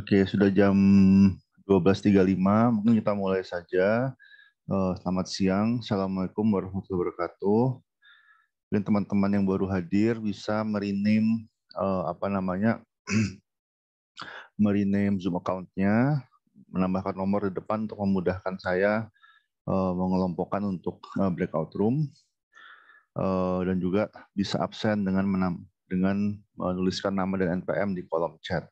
Oke, sudah jam 12.35, mungkin kita mulai saja. Eh, selamat siang, Assalamualaikum warahmatullahi wabarakatuh. Mungkin teman-teman yang baru hadir bisa merinim eh, apa namanya, merinim Zoom account-nya, menambahkan nomor di depan untuk memudahkan saya eh, mengelompokkan untuk breakout room dan juga bisa absen dengan dengan menuliskan nama dan NPM di kolom chat.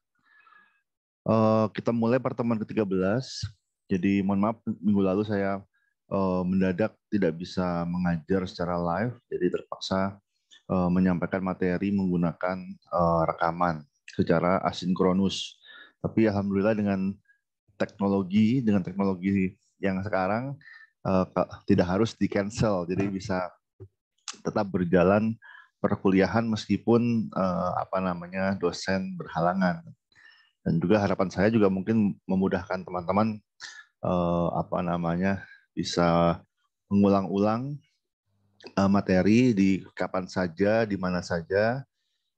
Uh, kita mulai pertemuan ke-13. Jadi mohon maaf minggu lalu saya uh, mendadak tidak bisa mengajar secara live, jadi terpaksa uh, menyampaikan materi menggunakan uh, rekaman secara asinkronus. Tapi alhamdulillah dengan teknologi, dengan teknologi yang sekarang uh, tidak harus di cancel, jadi bisa tetap berjalan perkuliahan meskipun uh, apa namanya dosen berhalangan dan juga harapan saya juga mungkin memudahkan teman-teman uh, apa namanya bisa mengulang-ulang uh, materi di kapan saja, di mana saja.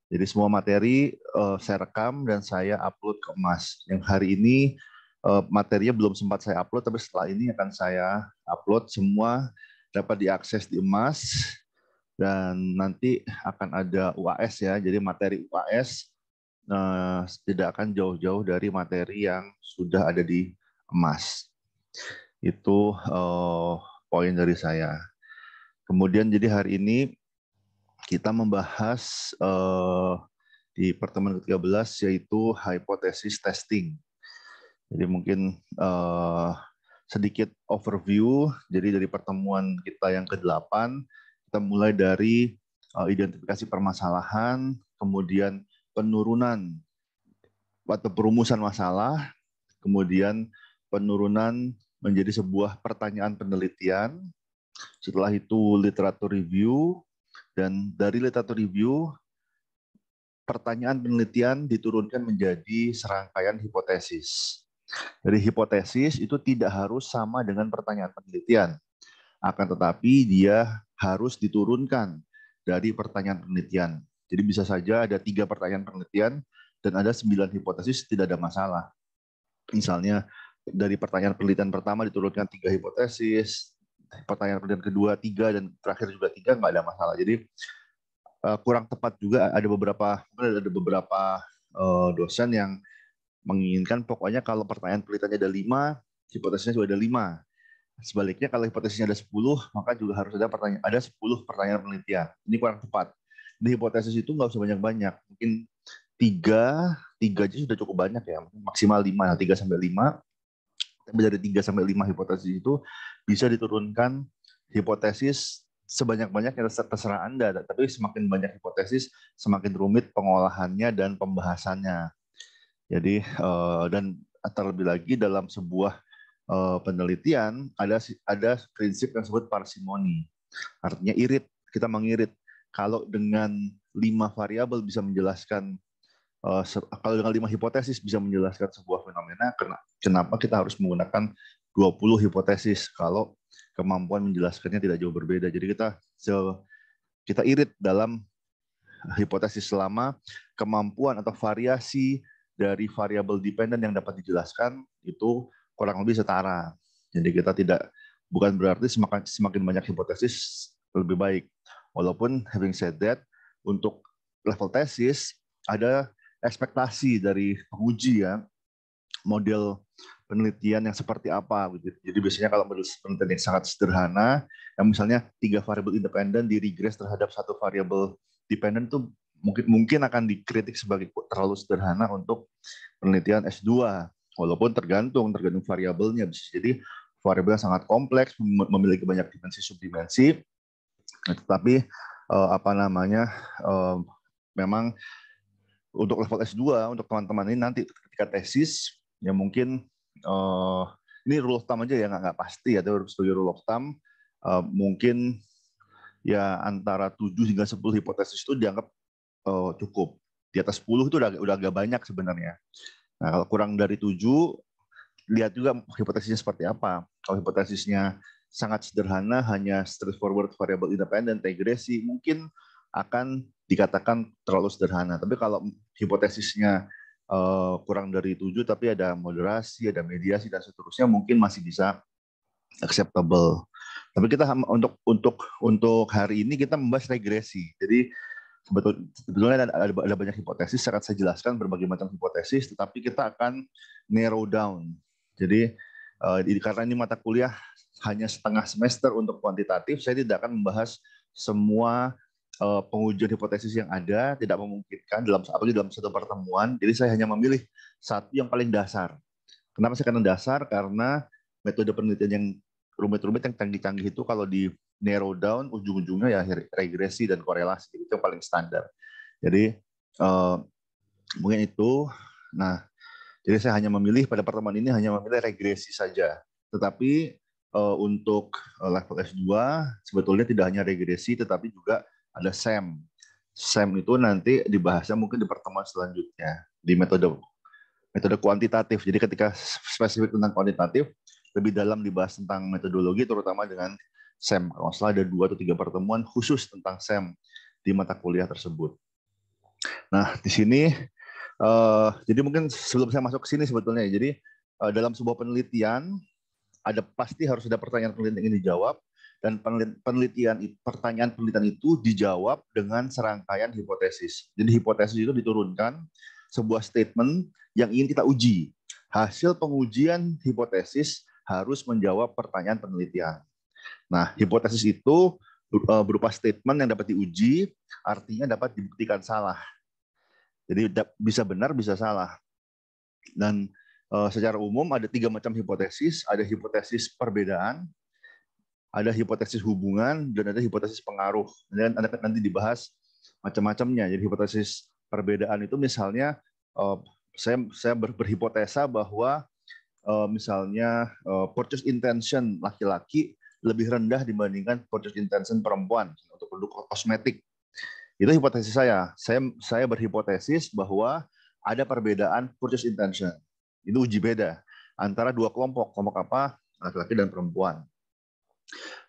Jadi semua materi uh, saya rekam dan saya upload ke Emas. Yang hari ini uh, materinya belum sempat saya upload, tapi setelah ini akan saya upload semua dapat diakses di Emas dan nanti akan ada UAS ya. Jadi materi UAS uh, tidak akan jauh-jauh dari materi yang sudah ada di emas. Itu uh, poin dari saya. Kemudian jadi hari ini kita membahas uh, di pertemuan ke-13 yaitu hipotesis testing. Jadi mungkin uh, sedikit overview. Jadi dari pertemuan kita yang ke-8, kita mulai dari identifikasi permasalahan, kemudian penurunan atau perumusan masalah, kemudian penurunan menjadi sebuah pertanyaan penelitian, setelah itu literatur review, dan dari literatur review, pertanyaan penelitian diturunkan menjadi serangkaian hipotesis. Dari hipotesis itu tidak harus sama dengan pertanyaan penelitian. Akan tetapi dia harus diturunkan dari pertanyaan penelitian. Jadi bisa saja ada tiga pertanyaan penelitian dan ada sembilan hipotesis tidak ada masalah. Misalnya dari pertanyaan penelitian pertama diturunkan tiga hipotesis, pertanyaan penelitian kedua tiga dan terakhir juga tiga nggak ada masalah. Jadi eh, kurang tepat juga ada beberapa ada beberapa eh, dosen yang menginginkan pokoknya kalau pertanyaan penelitiannya ada lima, hipotesisnya juga ada lima. Sebaliknya kalau hipotesisnya ada sepuluh, maka juga harus ada pertanyaan ada sepuluh pertanyaan penelitian. Ini kurang tepat di hipotesis itu nggak usah banyak-banyak. Mungkin tiga, tiga aja sudah cukup banyak ya. Maksimal lima, nah, tiga sampai lima. Tapi dari tiga sampai lima hipotesis itu bisa diturunkan hipotesis sebanyak banyaknya yang terserah Anda. Tapi semakin banyak hipotesis, semakin rumit pengolahannya dan pembahasannya. Jadi eh, dan terlebih lagi dalam sebuah eh, penelitian ada ada prinsip yang disebut parsimoni. Artinya irit, kita mengirit kalau dengan lima variabel bisa menjelaskan eh, kalau dengan lima hipotesis bisa menjelaskan sebuah fenomena kenapa kita harus menggunakan 20 hipotesis kalau kemampuan menjelaskannya tidak jauh berbeda. Jadi kita kita irit dalam hipotesis selama kemampuan atau variasi dari variabel dependen yang dapat dijelaskan itu kurang lebih setara. Jadi kita tidak bukan berarti semakin semakin banyak hipotesis lebih baik. Walaupun having said that, untuk level tesis ada ekspektasi dari penguji ya model penelitian yang seperti apa gitu. Jadi biasanya kalau model penelitian yang sangat sederhana, yang misalnya tiga variabel independen di regress terhadap satu variabel dependen tuh mungkin mungkin akan dikritik sebagai terlalu sederhana untuk penelitian S2. Walaupun tergantung tergantung variabelnya jadi variabel yang sangat kompleks memiliki banyak dimensi subdimensi tetapi eh, apa namanya eh, memang untuk level S2 untuk teman-teman ini nanti ketika tesis ya mungkin uh, ini rule of thumb aja ya nggak, pasti ya sebagai rule of thumb uh, mungkin ya antara 7 hingga 10 hipotesis itu dianggap uh, cukup di atas 10 itu udah udah agak banyak sebenarnya nah kalau kurang dari 7 lihat juga hipotesisnya seperti apa kalau hipotesisnya sangat sederhana hanya straightforward variable independent regresi mungkin akan dikatakan terlalu sederhana. Tapi kalau hipotesisnya uh, kurang dari tujuh, tapi ada moderasi, ada mediasi dan seterusnya mungkin masih bisa acceptable. Tapi kita untuk untuk untuk hari ini kita membahas regresi. Jadi sebetulnya ada, ada, ada banyak hipotesis. Sangat saya jelaskan berbagai macam hipotesis, tetapi kita akan narrow down. Jadi uh, karena ini mata kuliah hanya setengah semester untuk kuantitatif, saya tidak akan membahas semua eh, pengujian hipotesis yang ada, tidak memungkinkan dalam satu dalam satu pertemuan. Jadi saya hanya memilih satu yang paling dasar. Kenapa saya karena dasar? Karena metode penelitian yang rumit-rumit yang canggih-canggih itu kalau di narrow down ujung-ujungnya ya regresi dan korelasi itu yang paling standar. Jadi uh, mungkin itu. Nah, jadi saya hanya memilih pada pertemuan ini hanya memilih regresi saja. Tetapi uh, untuk eh, level S2 sebetulnya tidak hanya regresi tetapi juga ada SEM. SEM itu nanti dibahasnya mungkin di pertemuan selanjutnya di metode metode kuantitatif. Jadi ketika spesifik tentang kuantitatif lebih dalam dibahas tentang metodologi terutama dengan SEM. Kalau salah ada dua atau tiga pertemuan khusus tentang SEM di mata kuliah tersebut. Nah, di sini uh, jadi mungkin sebelum saya masuk ke sini sebetulnya jadi dalam sebuah penelitian ada pasti harus ada pertanyaan penelitian yang dijawab dan penelitian pertanyaan penelitian itu dijawab dengan serangkaian hipotesis. Jadi hipotesis itu diturunkan sebuah statement yang ingin kita uji. Hasil pengujian hipotesis harus menjawab pertanyaan penelitian. Nah, hipotesis itu e, berupa statement yang dapat diuji, artinya dapat dibuktikan salah. Jadi bisa benar, bisa salah. Dan Eh, secara umum ada tiga macam hipotesis, ada hipotesis perbedaan, ada hipotesis hubungan, dan ada hipotesis pengaruh. Dan nanti dibahas macam-macamnya. Jadi hipotesis perbedaan itu misalnya eh, saya saya berhipotesa bahwa eh, misalnya purchase intention laki-laki lebih rendah dibandingkan purchase intention perempuan untuk produk kosmetik. Itu hipotesis saya. Saya saya berhipotesis bahwa ada perbedaan purchase intention itu uji beda antara dua kelompok, kelompok apa? laki-laki dan perempuan.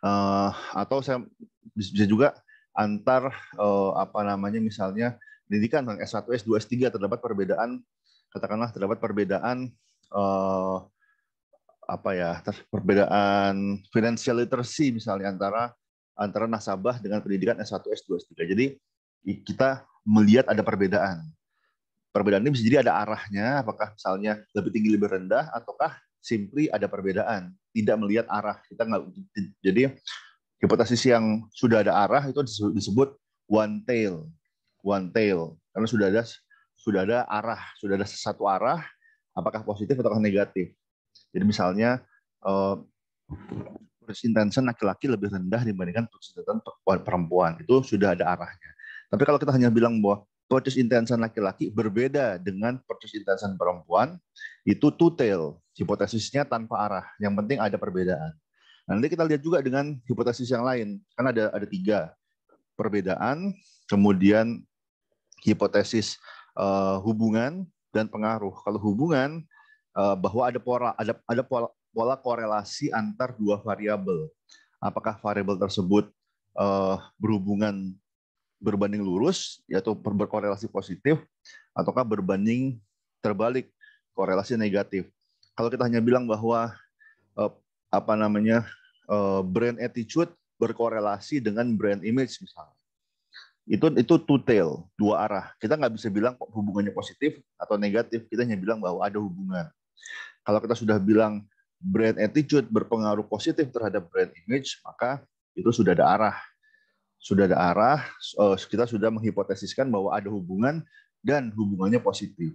Uh, atau saya bisa juga antar uh, apa namanya misalnya pendidikan tentang S1, S2, S3 terdapat perbedaan katakanlah terdapat perbedaan uh, apa ya perbedaan financial literacy misalnya antara antara nasabah dengan pendidikan S1, S2, S3. Jadi kita melihat ada perbedaan perbedaan ini bisa jadi ada arahnya, apakah misalnya lebih tinggi lebih rendah, ataukah simply ada perbedaan, tidak melihat arah. Kita nggak jadi hipotesis yang sudah ada arah itu disebut one tail, one tail karena sudah ada sudah ada arah, sudah ada satu arah, apakah positif atau negatif. Jadi misalnya eh, persintensen intention laki-laki lebih rendah dibandingkan first perempuan itu sudah ada arahnya. Tapi kalau kita hanya bilang bahwa purchase intention laki-laki berbeda dengan purchase intention perempuan itu two tail hipotesisnya tanpa arah yang penting ada perbedaan nah, nanti kita lihat juga dengan hipotesis yang lain karena ada ada tiga perbedaan kemudian hipotesis uh, hubungan dan pengaruh kalau hubungan uh, bahwa ada pola ada ada pola, pola korelasi antar dua variabel apakah variabel tersebut uh, berhubungan berbanding lurus yaitu berkorelasi positif ataukah berbanding terbalik korelasi negatif. Kalau kita hanya bilang bahwa eh, apa namanya eh, brand attitude berkorelasi dengan brand image misalnya itu itu two tail dua arah kita nggak bisa bilang hubungannya positif atau negatif kita hanya bilang bahwa ada hubungan kalau kita sudah bilang brand attitude berpengaruh positif terhadap brand image maka itu sudah ada arah sudah ada arah, eh, kita sudah menghipotesiskan bahwa ada hubungan dan hubungannya positif.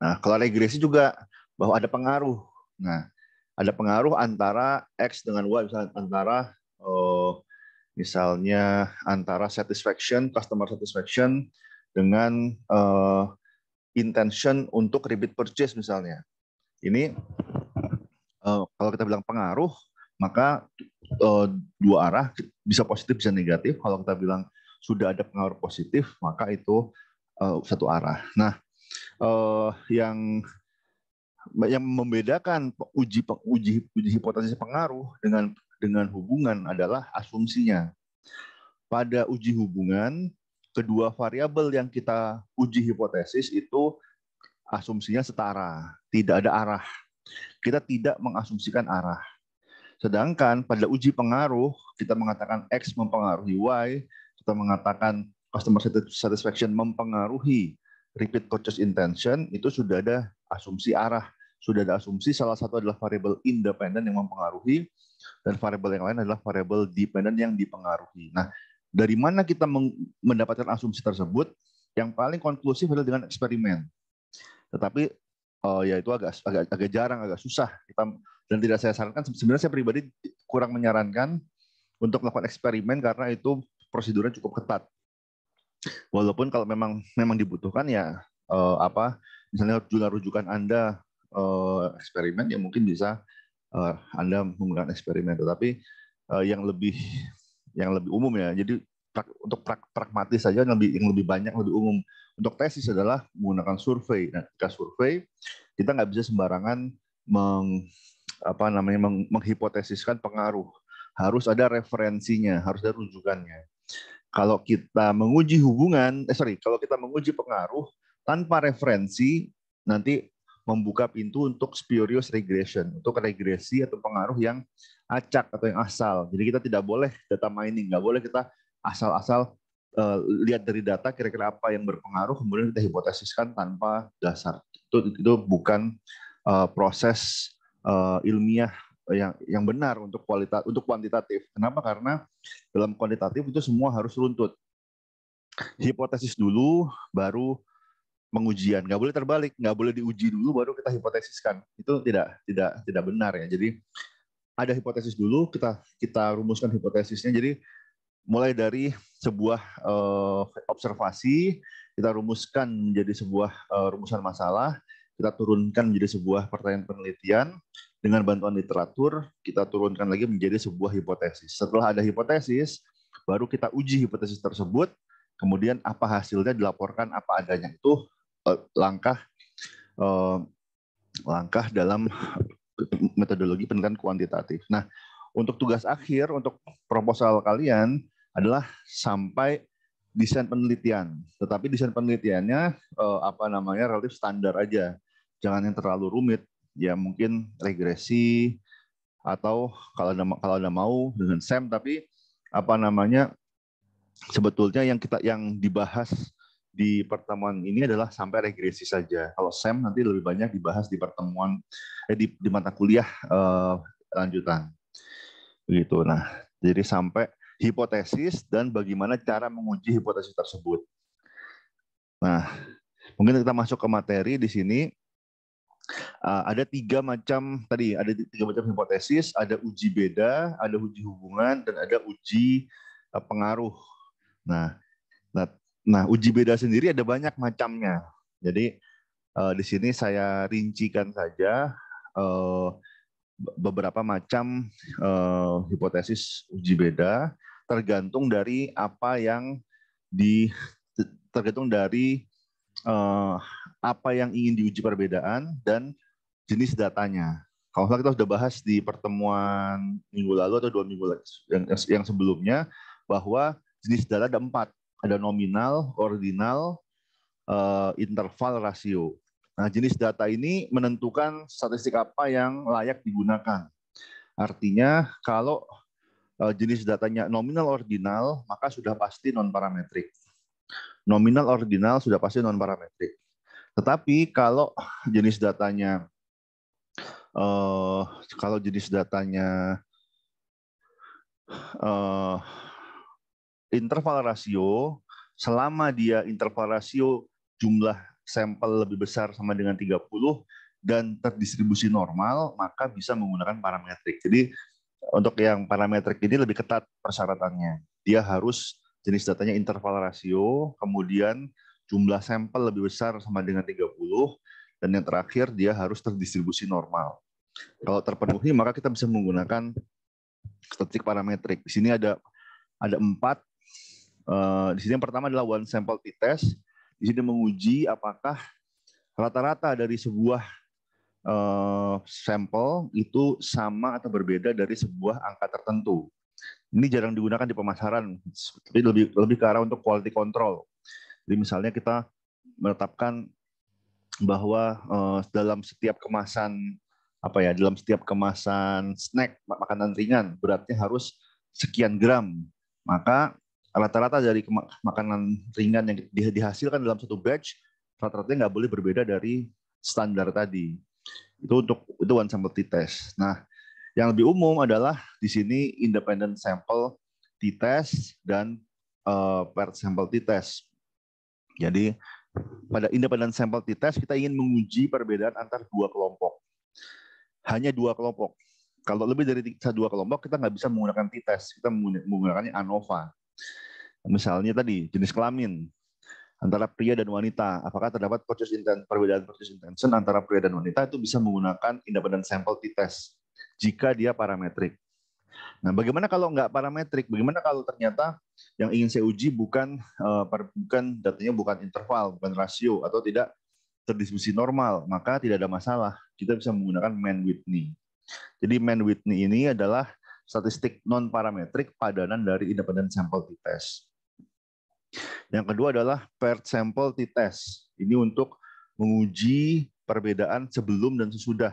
Nah, kalau regresi juga bahwa ada pengaruh. Nah, ada pengaruh antara X dengan Y, misalnya antara oh, misalnya antara satisfaction, customer satisfaction dengan uh, intention untuk repeat purchase misalnya. Ini uh, kalau kita bilang pengaruh, maka uh, dua arah bisa positif bisa negatif. Kalau kita bilang sudah ada pengaruh positif, maka itu uh, satu arah. Nah, uh, yang yang membedakan uji uji uji hipotesis pengaruh dengan dengan hubungan adalah asumsinya. Pada uji hubungan, kedua variabel yang kita uji hipotesis itu asumsinya setara, tidak ada arah. Kita tidak mengasumsikan arah. Sedangkan pada uji pengaruh, kita mengatakan X mempengaruhi Y, kita mengatakan customer satisfaction mempengaruhi repeat purchase intention, itu sudah ada asumsi arah. Sudah ada asumsi salah satu adalah variable independen yang mempengaruhi, dan variable yang lain adalah variable dependen yang dipengaruhi. Nah, dari mana kita mendapatkan asumsi tersebut? Yang paling konklusif adalah dengan eksperimen. Tetapi oh, ya itu agak, agak agak jarang, agak susah kita dan tidak saya sarankan sebenarnya saya pribadi kurang menyarankan untuk melakukan eksperimen karena itu prosedurnya cukup ketat walaupun kalau memang memang dibutuhkan ya eh, apa misalnya jumlah rujukan anda eh, eksperimen ya mungkin bisa eh, anda menggunakan eksperimen tetapi eh, yang lebih yang lebih umum ya jadi prak, untuk prak, pragmatis saja yang lebih yang lebih banyak lebih umum untuk tesis adalah menggunakan survei. Nah, ketika survei, kita nggak bisa sembarangan meng, apa namanya meng menghipotesiskan pengaruh. Harus ada referensinya, harus ada rujukannya. Kalau kita menguji hubungan, eh sorry, kalau kita menguji pengaruh tanpa referensi, nanti membuka pintu untuk spurious regression, untuk regresi atau pengaruh yang acak atau yang asal. Jadi kita tidak boleh data mining, nggak boleh kita asal-asal uh, lihat dari data kira-kira apa yang berpengaruh, kemudian kita hipotesiskan tanpa dasar. Itu, itu bukan uh, proses uh, ilmiah yang yang benar untuk kualitas untuk kuantitatif. Kenapa? Karena dalam kuantitatif itu semua harus runtut. Hipotesis dulu, baru pengujian. Nggak boleh terbalik, nggak boleh diuji dulu, baru kita hipotesiskan. Itu tidak tidak tidak benar ya. Jadi ada hipotesis dulu, kita kita rumuskan hipotesisnya. Jadi mulai dari sebuah uh, observasi, kita rumuskan menjadi sebuah uh, rumusan masalah, kita turunkan menjadi sebuah pertanyaan penelitian dengan bantuan literatur kita turunkan lagi menjadi sebuah hipotesis. Setelah ada hipotesis, baru kita uji hipotesis tersebut, kemudian apa hasilnya dilaporkan apa adanya itu eh, langkah eh, langkah dalam metodologi penelitian kuantitatif. Nah, untuk tugas akhir untuk proposal kalian adalah sampai desain penelitian. Tetapi desain penelitiannya eh, apa namanya relatif standar aja jangan yang terlalu rumit ya mungkin regresi atau kalau ada kalau ada mau dengan SEM tapi apa namanya sebetulnya yang kita yang dibahas di pertemuan ini adalah sampai regresi saja. Kalau SEM nanti lebih banyak dibahas di pertemuan eh, di, di mata kuliah eh, lanjutan. Begitu. Nah, jadi sampai hipotesis dan bagaimana cara menguji hipotesis tersebut. Nah, mungkin kita masuk ke materi di sini. Uh, ada tiga macam tadi ada tiga macam hipotesis, ada uji beda, ada uji hubungan, dan ada uji uh, pengaruh. Nah, nah, nah uji beda sendiri ada banyak macamnya. Jadi uh, di sini saya rincikan saja uh, beberapa macam uh, hipotesis uji beda tergantung dari apa yang di tergantung dari Eh, apa yang ingin diuji perbedaan dan jenis datanya. Kalau kita sudah bahas di pertemuan minggu lalu atau dua minggu yang, sebelumnya bahwa jenis data ada empat, ada nominal, ordinal, eh, interval, rasio. Nah, jenis data ini menentukan statistik apa yang layak digunakan. Artinya, kalau eh, jenis datanya nominal ordinal, maka sudah pasti non parametrik. Nominal ordinal sudah pasti non parametrik. Tetapi kalau jenis datanya uh, kalau jenis datanya uh, interval rasio selama dia interval rasio jumlah sampel lebih besar sama dengan 30 dan terdistribusi normal maka bisa menggunakan parametrik. Jadi untuk yang parametrik ini lebih ketat persyaratannya. Dia harus jenis datanya interval rasio, kemudian jumlah sampel lebih besar sama dengan 30, dan yang terakhir dia harus terdistribusi normal. Kalau terpenuhi maka kita bisa menggunakan statistik parametrik. Di sini ada ada empat. Eh, di sini yang pertama adalah one sample t-test. Di sini menguji apakah rata-rata dari sebuah eh, sampel itu sama atau berbeda dari sebuah angka tertentu ini jarang digunakan di pemasaran, tapi lebih lebih ke arah untuk quality control. Jadi misalnya kita menetapkan bahwa uh, dalam setiap kemasan apa ya, dalam setiap kemasan snack makanan ringan beratnya harus sekian gram. Maka rata-rata dari makanan ringan yang dihasilkan dalam satu batch rata-ratanya nggak boleh berbeda dari standar tadi. Itu untuk itu one sample test. Nah, yang lebih umum adalah di sini independent sample t-test dan uh, eh, paired sample t-test. Jadi pada independent sample t-test kita ingin menguji perbedaan antar dua kelompok. Hanya dua kelompok. Kalau lebih dari dua kelompok kita nggak bisa menggunakan t-test, kita menggunakannya ANOVA. Misalnya tadi jenis kelamin, antara pria dan wanita. Apakah terdapat purchase intent, perbedaan purchase intention antara pria dan wanita itu bisa menggunakan independent sample t-test jika dia parametrik. Nah, bagaimana kalau nggak parametrik? Bagaimana kalau ternyata yang ingin saya uji bukan uh, bukan datanya bukan interval, bukan rasio atau tidak terdistribusi normal, maka tidak ada masalah. Kita bisa menggunakan Man Whitney. Jadi Man Whitney ini adalah statistik non parametrik padanan dari independent sample t-test. Yang kedua adalah paired sample t-test. Ini untuk menguji perbedaan sebelum dan sesudah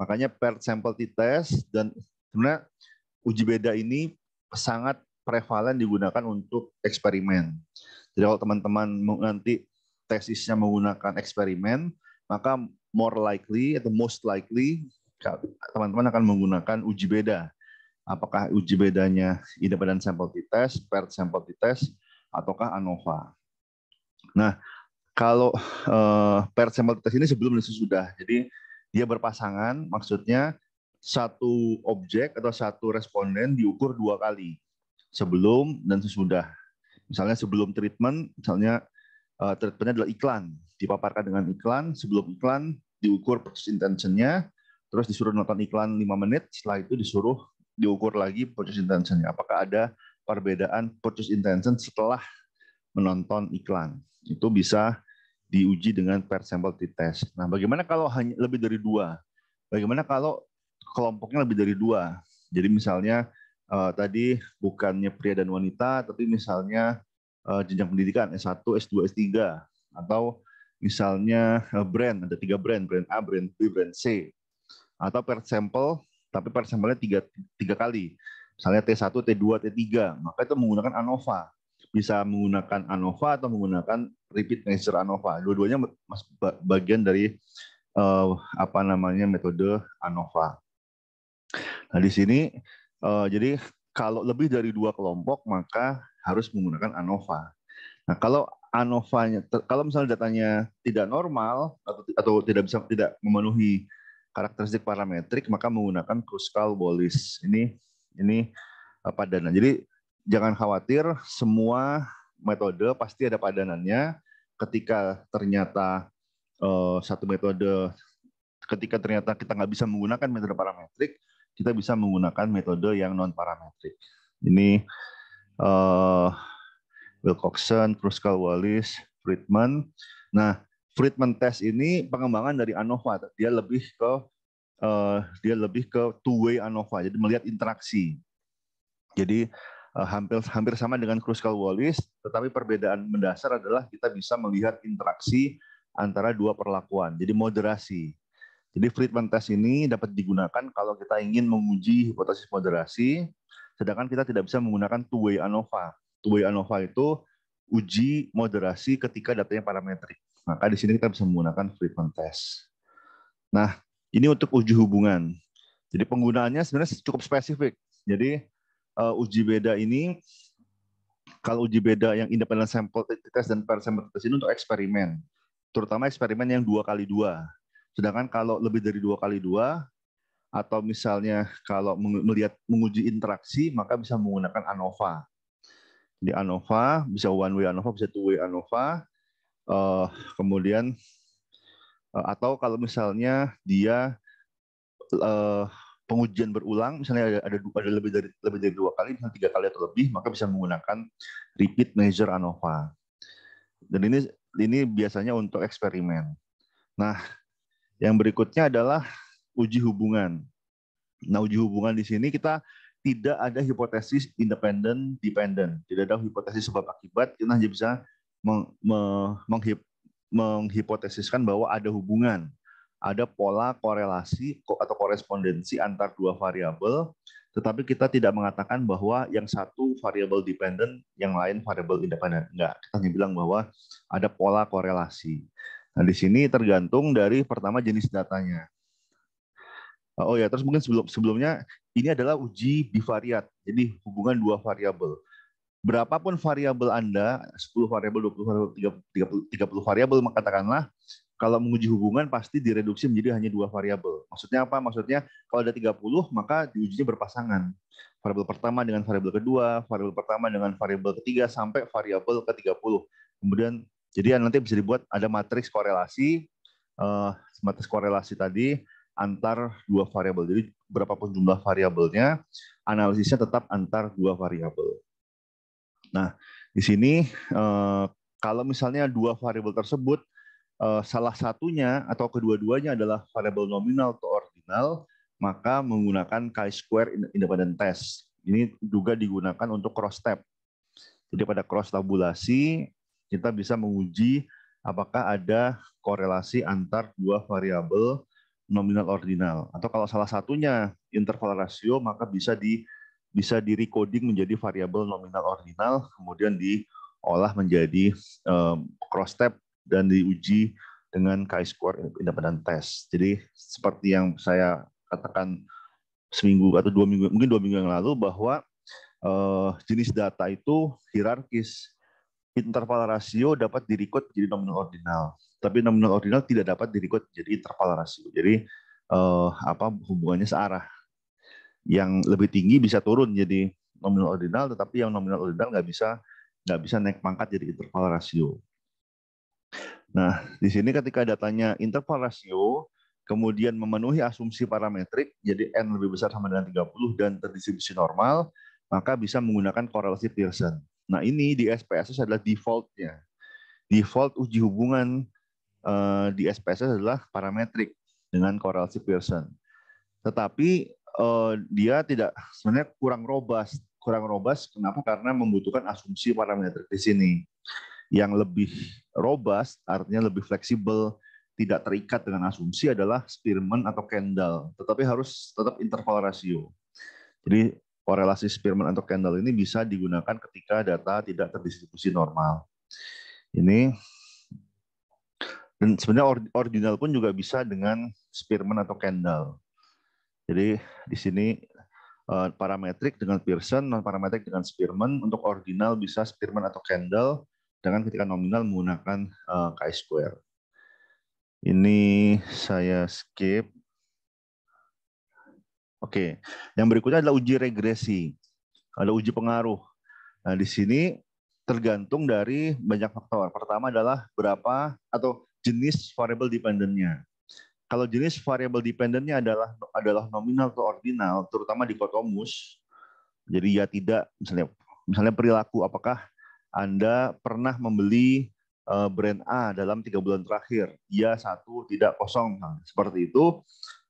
Makanya paired t test dan sebenarnya uji beda ini sangat prevalen digunakan untuk eksperimen. Jadi kalau teman-teman nanti tesisnya menggunakan eksperimen, maka more likely atau most likely teman-teman akan menggunakan uji beda. Apakah uji bedanya independent sample test, paired sample test, ataukah ANOVA. Nah, kalau uh, eh, paired sample test ini sebelum dan sesudah. Jadi dia berpasangan maksudnya satu objek atau satu responden diukur dua kali sebelum dan sesudah misalnya sebelum treatment misalnya uh, treatmentnya adalah iklan dipaparkan dengan iklan sebelum iklan diukur proses intentionnya terus disuruh nonton iklan lima menit setelah itu disuruh diukur lagi proses intentionnya apakah ada perbedaan proses intention setelah menonton iklan itu bisa diuji dengan per sampel t test. Nah, bagaimana kalau hanya lebih dari dua? Bagaimana kalau kelompoknya lebih dari dua? Jadi misalnya uh, tadi bukannya pria dan wanita, tapi misalnya uh, jenjang pendidikan S1, S2, S3, atau misalnya uh, brand ada tiga brand, brand A, brand B, brand C, atau per sampel, tapi per sampelnya tiga, tiga kali. Misalnya T1, T2, T3, maka itu menggunakan ANOVA. Bisa menggunakan ANOVA atau menggunakan repeat nature ANOVA. Dua-duanya mas, bagian dari uh, apa namanya metode ANOVA. Nah di sini uh, jadi kalau lebih dari dua kelompok maka harus menggunakan ANOVA. Nah kalau ANOVA-nya, kalau misalnya datanya tidak normal atau, atau tidak bisa tidak memenuhi karakteristik parametrik maka menggunakan Kruskal Wallis. Ini ini padanan. Jadi jangan khawatir semua metode pasti ada padanannya. Ketika ternyata uh, satu metode, ketika ternyata kita nggak bisa menggunakan metode parametrik, kita bisa menggunakan metode yang non parametrik. Ini uh, Wilcoxon, Kruskal Wallis, Friedman. Nah, Friedman test ini pengembangan dari ANOVA. Dia lebih ke uh, dia lebih ke two way ANOVA. Jadi melihat interaksi. Jadi Eh, hampir hampir sama dengan Kruskal Wallis, tetapi perbedaan mendasar adalah kita bisa melihat interaksi antara dua perlakuan. Jadi moderasi. Jadi Friedman test ini dapat digunakan kalau kita ingin menguji hipotesis moderasi, sedangkan kita tidak bisa menggunakan two-way ANOVA. Two-way ANOVA itu uji moderasi ketika datanya parametrik. Maka di sini kita bisa menggunakan Friedman test. Nah, ini untuk uji hubungan. Jadi penggunaannya sebenarnya cukup spesifik. Jadi uh, uji beda ini kalau uji beda yang independent sample test dan per sample test ini untuk eksperimen, terutama eksperimen yang dua kali dua. Sedangkan kalau lebih dari dua kali dua atau misalnya kalau melihat menguji interaksi maka bisa menggunakan ANOVA. Di ANOVA bisa one way ANOVA, bisa two way ANOVA. Uh, kemudian uh, atau kalau misalnya dia uh, pengujian berulang misalnya ada ada, ada lebih dari lebih dari dua kali misalnya tiga kali atau lebih maka bisa menggunakan repeat measure ANOVA dan ini ini biasanya untuk eksperimen nah yang berikutnya adalah uji hubungan nah uji hubungan di sini kita tidak ada hipotesis independen dependent tidak ada hipotesis sebab akibat kita hanya bisa meng, me, menghip, menghipotesiskan bahwa ada hubungan ada pola korelasi atau korespondensi antar dua variabel, tetapi kita tidak mengatakan bahwa yang satu variabel dependent, yang lain variabel independent. Enggak, kita hanya bilang bahwa ada pola korelasi. Nah, di sini tergantung dari pertama jenis datanya. Eh, oh ya, terus mungkin sebelum sebelumnya ini adalah uji bivariat, jadi hubungan dua variabel. Berapapun variabel Anda, 10 variabel, 20 variabel, 30, 30 variabel, katakanlah kalau menguji hubungan pasti direduksi menjadi hanya dua variabel. Maksudnya apa? Maksudnya kalau ada 30 maka diujinya berpasangan. Variabel pertama dengan variabel kedua, variabel pertama dengan variabel ketiga sampai variabel ke-30. Kemudian jadi ya nanti bisa dibuat ada matriks korelasi uh, eh, matriks korelasi tadi antar dua variabel. Jadi berapapun jumlah variabelnya, analisisnya tetap antar dua variabel. Nah, di sini eh, kalau misalnya dua variabel tersebut Eh, salah satunya atau kedua-duanya adalah variabel nominal atau ordinal, maka menggunakan chi-square independent test. Ini juga digunakan untuk cross tab. Jadi pada cross tabulasi kita bisa menguji apakah ada korelasi antar dua variabel nominal ordinal atau kalau salah satunya interval rasio maka bisa di bisa recoding menjadi variabel nominal ordinal kemudian diolah menjadi eh, cross tab dan diuji dengan chi score independent test. Jadi seperti yang saya katakan seminggu atau dua minggu mungkin dua minggu yang lalu bahwa uh, jenis data itu hierarkis interval rasio dapat direcode jadi nominal ordinal tapi nominal ordinal tidak dapat direcode jadi interval rasio jadi uh, apa hubungannya searah yang lebih tinggi bisa turun jadi nominal ordinal tetapi yang nominal ordinal nggak bisa nggak bisa naik pangkat jadi interval rasio Nah, di sini ketika datanya interval rasio, kemudian memenuhi asumsi parametrik, jadi N lebih besar sama dengan 30 dan terdistribusi normal, maka bisa menggunakan korelasi Pearson. Nah, ini di SPSS adalah defaultnya. Default uji hubungan eh, di SPSS adalah parametrik dengan korelasi Pearson. Tetapi eh, dia tidak sebenarnya kurang robust. Kurang robust kenapa? Karena membutuhkan asumsi parametrik di sini yang lebih robust, artinya lebih fleksibel, tidak terikat dengan asumsi adalah Spearman atau Kendall, tetapi harus tetap interval rasio. Jadi korelasi Spearman atau Kendall ini bisa digunakan ketika data tidak terdistribusi normal. Ini dan sebenarnya original pun juga bisa dengan Spearman atau Kendall. Jadi di sini eh, parametrik dengan Pearson, non parametrik dengan Spearman. Untuk ordinal bisa Spearman atau Kendall dengan ketika nominal menggunakan uh, eh, chi-square. Ini saya skip. Oke, yang berikutnya adalah uji regresi. Ada uji pengaruh. Nah, di sini tergantung dari banyak faktor. Pertama adalah berapa atau jenis variable dependennya. Kalau jenis variable dependennya adalah adalah nominal atau ordinal, terutama di kotomus, jadi ya tidak misalnya misalnya perilaku apakah anda pernah membeli eh, brand A dalam tiga bulan terakhir, dia satu tidak kosong. Nah, seperti itu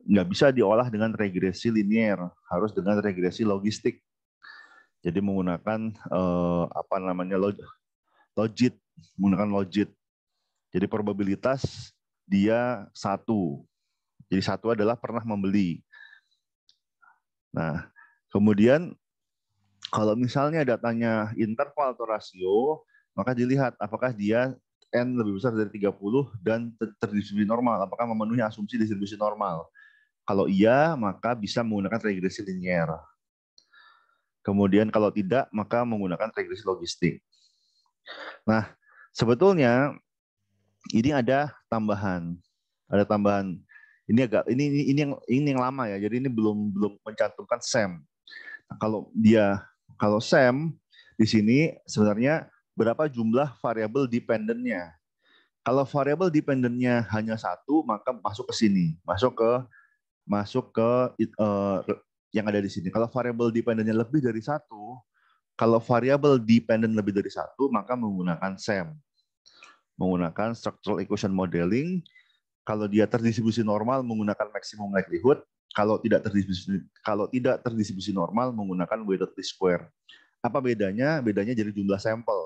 nggak bisa diolah dengan regresi linier, harus dengan regresi logistik. Jadi menggunakan eh, apa namanya log logit, menggunakan logit. Jadi probabilitas dia satu. Jadi satu adalah pernah membeli. Nah, kemudian kalau misalnya datanya interval atau rasio, maka dilihat apakah dia n lebih besar dari 30 dan terdistribusi normal, apakah memenuhi asumsi distribusi normal. Kalau iya, maka bisa menggunakan regresi linier. Kemudian kalau tidak, maka menggunakan regresi logistik. Nah, sebetulnya ini ada tambahan, ada tambahan. Ini agak ini ini, ini yang ini yang lama ya. Jadi ini belum belum mencantumkan SEM. Nah, kalau dia kalau SEM di sini sebenarnya berapa jumlah variabel dependennya. Kalau variabel dependennya hanya satu, maka masuk ke sini, masuk ke masuk ke uh, yang ada di sini. Kalau variabel dependennya lebih dari satu, kalau variabel dependen lebih dari satu, maka menggunakan SEM, menggunakan structural equation modeling. Kalau dia terdistribusi normal menggunakan maximum likelihood, kalau tidak terdistribusi kalau tidak terdistribusi normal menggunakan weighted least square. Apa bedanya? Bedanya jadi jumlah sampel.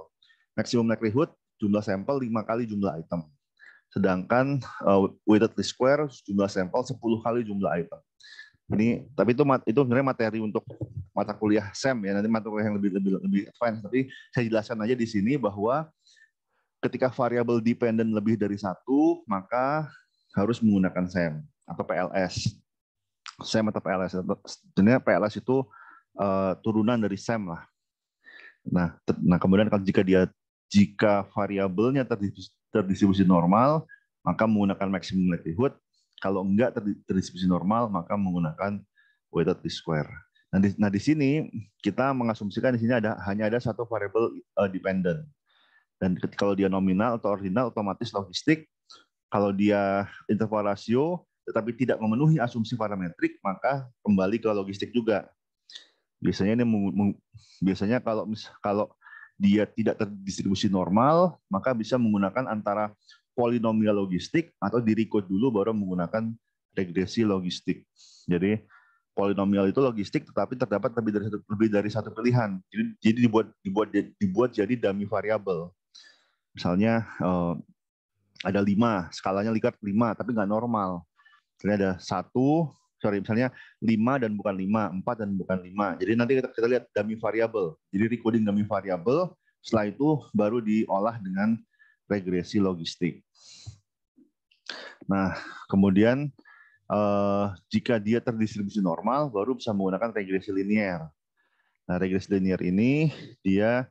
Maximum likelihood jumlah sampel 5 kali jumlah item. Sedangkan uh, weighted least square jumlah sampel 10 kali jumlah item. Ini tapi itu itu sebenarnya materi untuk mata kuliah SEM ya nanti mata kuliah yang lebih lebih lebih advance tapi saya jelaskan aja di sini bahwa ketika variabel dependent lebih dari satu maka harus menggunakan SEM atau PLS Sam atau PLS. Sebenarnya PLS itu uh, turunan dari Sam lah. Nah, nah kemudian kalau jika dia jika variabelnya terdistribusi, terdistribusi normal, maka menggunakan maximum likelihood. Kalau enggak terdistribusi normal, maka menggunakan weighted least square. Nah di, nah di sini kita mengasumsikan di sini ada hanya ada satu variabel uh, dependent. Dan kalau dia nominal atau ordinal, otomatis logistik. Kalau dia interval rasio, tetapi tidak memenuhi asumsi parametrik, maka kembali ke logistik juga. Biasanya ini biasanya kalau kalau dia tidak terdistribusi normal, maka bisa menggunakan antara polinomial logistik atau dirikod dulu baru menggunakan regresi logistik. Jadi polinomial itu logistik tetapi terdapat lebih dari satu, lebih dari satu pilihan. Jadi, jadi dibuat dibuat dibuat jadi dummy variable. Misalnya eh, ada lima, skalanya likert lima tapi nggak normal ini ada satu sorry misalnya 5 dan bukan lima, empat dan bukan lima. Jadi nanti kita, kita lihat dummy variable. Jadi recoding dummy variable, setelah itu baru diolah dengan regresi logistik. Nah, kemudian eh, jika dia terdistribusi normal, baru bisa menggunakan regresi linier. Nah, regresi linier ini dia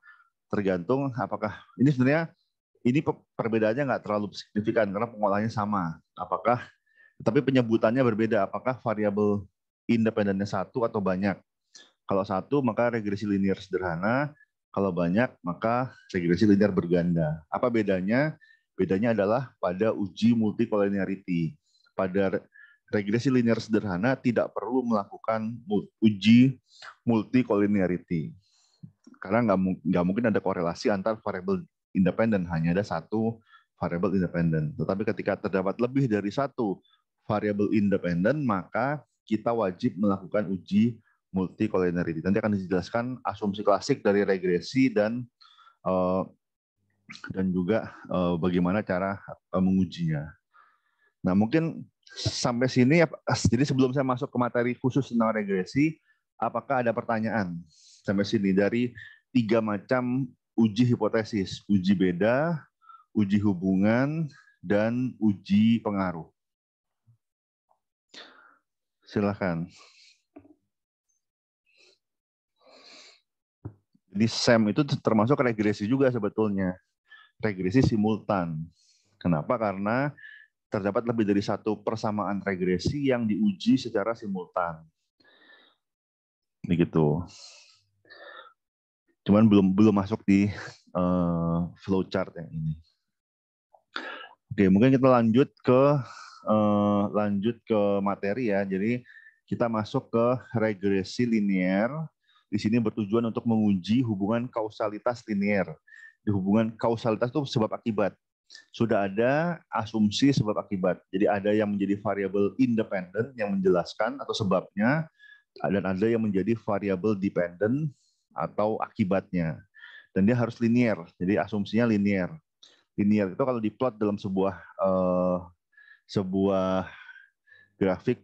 tergantung apakah ini sebenarnya ini perbedaannya nggak terlalu signifikan karena pengolahannya sama. Apakah tapi penyebutannya berbeda. Apakah variabel independennya satu atau banyak? Kalau satu, maka regresi linear sederhana. Kalau banyak, maka regresi linear berganda. Apa bedanya? Bedanya adalah pada uji multicollinearity Pada regresi linear sederhana tidak perlu melakukan uji multicollinearity Karena nggak mungkin ada korelasi antar variabel independen, hanya ada satu variabel independen. Tetapi ketika terdapat lebih dari satu Variabel independen, maka kita wajib melakukan uji multi Nanti akan dijelaskan asumsi klasik dari regresi dan eh, dan juga eh, bagaimana cara eh, mengujinya. Nah, mungkin sampai sini ya, jadi sebelum saya masuk ke materi khusus tentang regresi, apakah ada pertanyaan sampai sini dari tiga macam uji hipotesis, uji beda, uji hubungan, dan uji pengaruh. Silahkan. Jadi SEM itu termasuk regresi juga sebetulnya. Regresi simultan. Kenapa? Karena terdapat lebih dari satu persamaan regresi yang diuji secara simultan. Begitu. Cuman belum belum masuk di uh, flowchart yang ini. Oke, mungkin kita lanjut ke eh, lanjut ke materi ya. Jadi kita masuk ke regresi linier. Di sini bertujuan untuk menguji hubungan kausalitas linier. Di hubungan kausalitas itu sebab akibat. Sudah ada asumsi sebab akibat. Jadi ada yang menjadi variabel independen yang menjelaskan atau sebabnya dan ada yang menjadi variabel dependen atau akibatnya. Dan dia harus linier. Jadi asumsinya linier. Linier itu kalau diplot dalam sebuah uh, sebuah grafik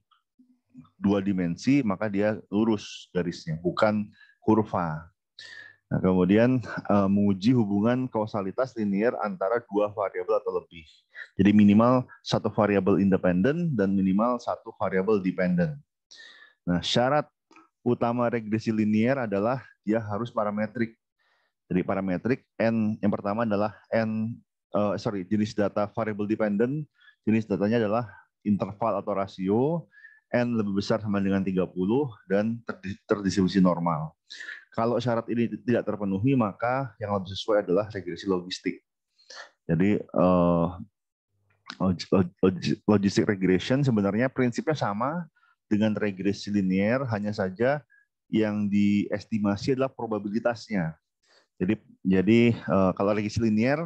dua dimensi, maka dia lurus garisnya, bukan kurva. Nah, kemudian uh, menguji hubungan kausalitas linier antara dua variabel atau lebih. Jadi minimal satu variabel independen dan minimal satu variabel dependen. Nah, syarat utama regresi linier adalah dia harus parametrik. Jadi parametrik n yang pertama adalah n uh, sorry jenis data variabel dependen Jenis datanya adalah interval atau rasio, N lebih besar sama dengan 30, dan terdistribusi normal. Kalau syarat ini tidak terpenuhi, maka yang lebih sesuai adalah regresi logistik. Jadi eh, logistik regression sebenarnya prinsipnya sama dengan regresi linier, hanya saja yang diestimasi adalah probabilitasnya. Jadi jadi eh, kalau regresi linier,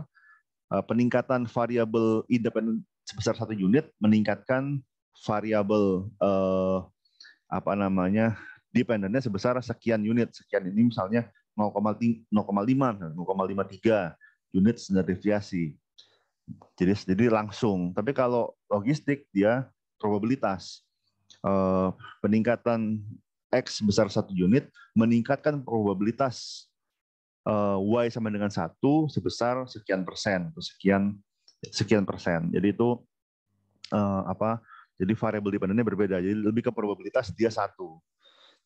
eh, peningkatan variabel independen sebesar satu unit meningkatkan variabel eh, apa namanya dependennya sebesar sekian unit sekian ini misalnya 0,5 0,53 unit standar deviasi jadi jadi langsung tapi kalau logistik dia probabilitas eh, peningkatan x sebesar satu unit meningkatkan probabilitas eh, y sama dengan satu sebesar sekian persen atau sekian sekian persen. Jadi itu uh, apa? Jadi variabel dependennya berbeda. Jadi lebih ke probabilitas dia satu.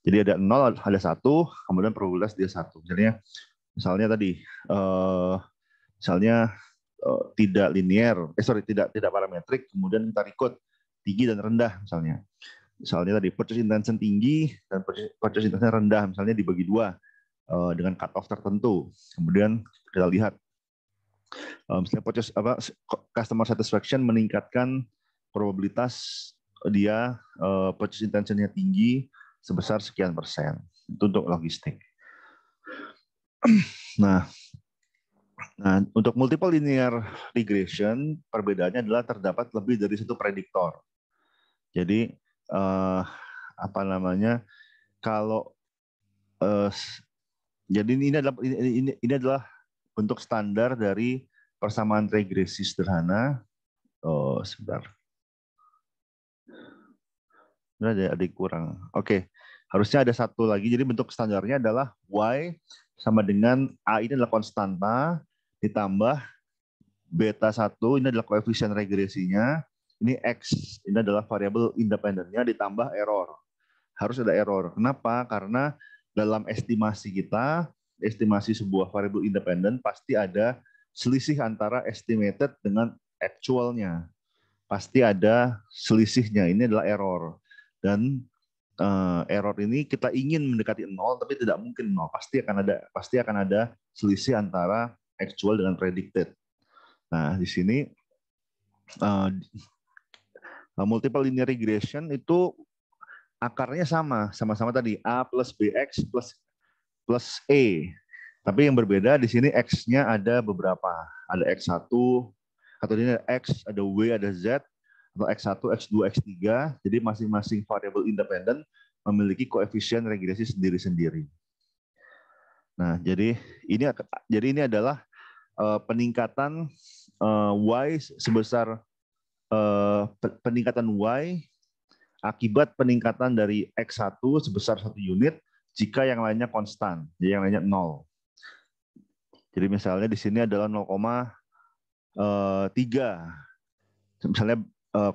Jadi ada nol, ada satu, kemudian probabilitas dia satu. Misalnya, misalnya tadi, eh, misalnya uh, tidak linier, eh sorry tidak tidak parametrik, kemudian kita record tinggi dan rendah misalnya. Misalnya tadi purchase intention tinggi dan purchase, purchase intention rendah, misalnya dibagi dua uh, dengan cut off tertentu. Kemudian kita lihat um, purchase apa customer satisfaction meningkatkan probabilitas dia uh, purchase intentionnya tinggi sebesar sekian persen itu untuk logistik. Nah, nah untuk multiple linear regression perbedaannya adalah terdapat lebih dari satu prediktor. Jadi uh, apa namanya kalau uh, jadi ini adalah ini, ini adalah bentuk standar dari persamaan regresi sederhana. Oh, sebentar. Ini ada, ada kurang. Oke, okay. harusnya ada satu lagi. Jadi bentuk standarnya adalah y sama dengan a ini adalah konstanta ditambah beta satu ini adalah koefisien regresinya. Ini x ini adalah variabel independennya ditambah error. Harus ada error. Kenapa? Karena dalam estimasi kita estimasi sebuah variabel independen pasti ada selisih antara estimated dengan actualnya. Pasti ada selisihnya. Ini adalah error. Dan uh, error ini kita ingin mendekati nol, tapi tidak mungkin nol. Pasti akan ada pasti akan ada selisih antara actual dengan predicted. Nah, di sini uh, multiple linear regression itu akarnya sama, sama-sama tadi A plus BX plus plus E. Tapi yang berbeda di sini X-nya ada beberapa. Ada X1, atau ini ada X, ada W, ada Z, atau X1, X2, X3. Jadi masing-masing variabel independen memiliki koefisien regresi sendiri-sendiri. Nah, jadi ini jadi ini adalah uh, peningkatan uh, y sebesar uh, peningkatan y akibat peningkatan dari x1 sebesar satu unit jika yang lainnya konstan, jadi yang lainnya nol. Jadi misalnya di sini adalah 0,3. Eh, misalnya eh,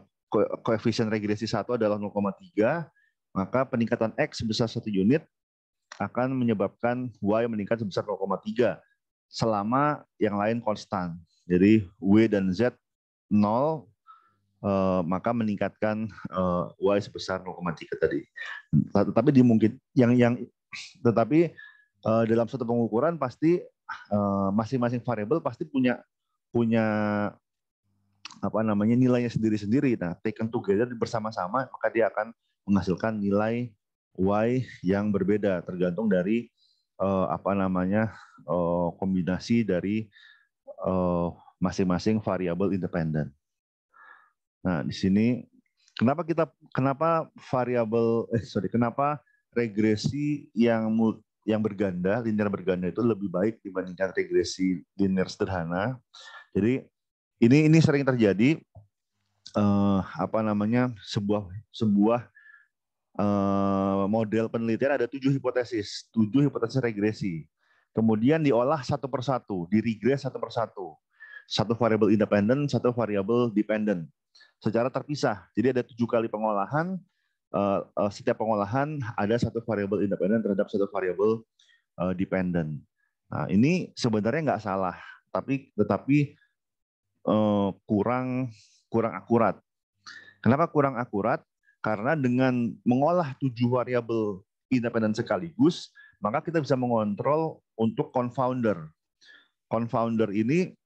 koefisien regresi 1 adalah 0,3, maka peningkatan X sebesar 1 unit akan menyebabkan Y meningkat sebesar 0,3 selama yang lain konstan. Jadi W dan Z 0, Eh, maka meningkatkan uh, y sebesar 0,3 tadi. Nah, tetapi dimungkin yang yang tetapi uh, dalam suatu pengukuran pasti masing-masing variabel pasti punya punya apa namanya nilainya sendiri-sendiri. Nah, taken together bersama-sama maka dia akan menghasilkan nilai y yang berbeda tergantung dari uh, apa namanya uh, kombinasi dari masing-masing variabel independen. Nah, di sini kenapa kita kenapa variabel eh sorry, kenapa regresi yang yang berganda, linear berganda itu lebih baik dibandingkan regresi linear sederhana. Jadi ini ini sering terjadi eh, apa namanya sebuah sebuah eh, model penelitian ada tujuh hipotesis, tujuh hipotesis regresi. Kemudian diolah satu persatu, regres satu persatu. Satu variabel independen, satu variabel dependent secara terpisah. Jadi ada tujuh kali pengolahan. Eh, eh, setiap pengolahan ada satu variabel independen terhadap satu variabel uh, eh, Nah, ini sebenarnya nggak salah, tapi tetapi kurang kurang akurat. Kenapa kurang akurat? Karena dengan mengolah tujuh variabel independen sekaligus, maka kita bisa mengontrol untuk confounder. Confounder ini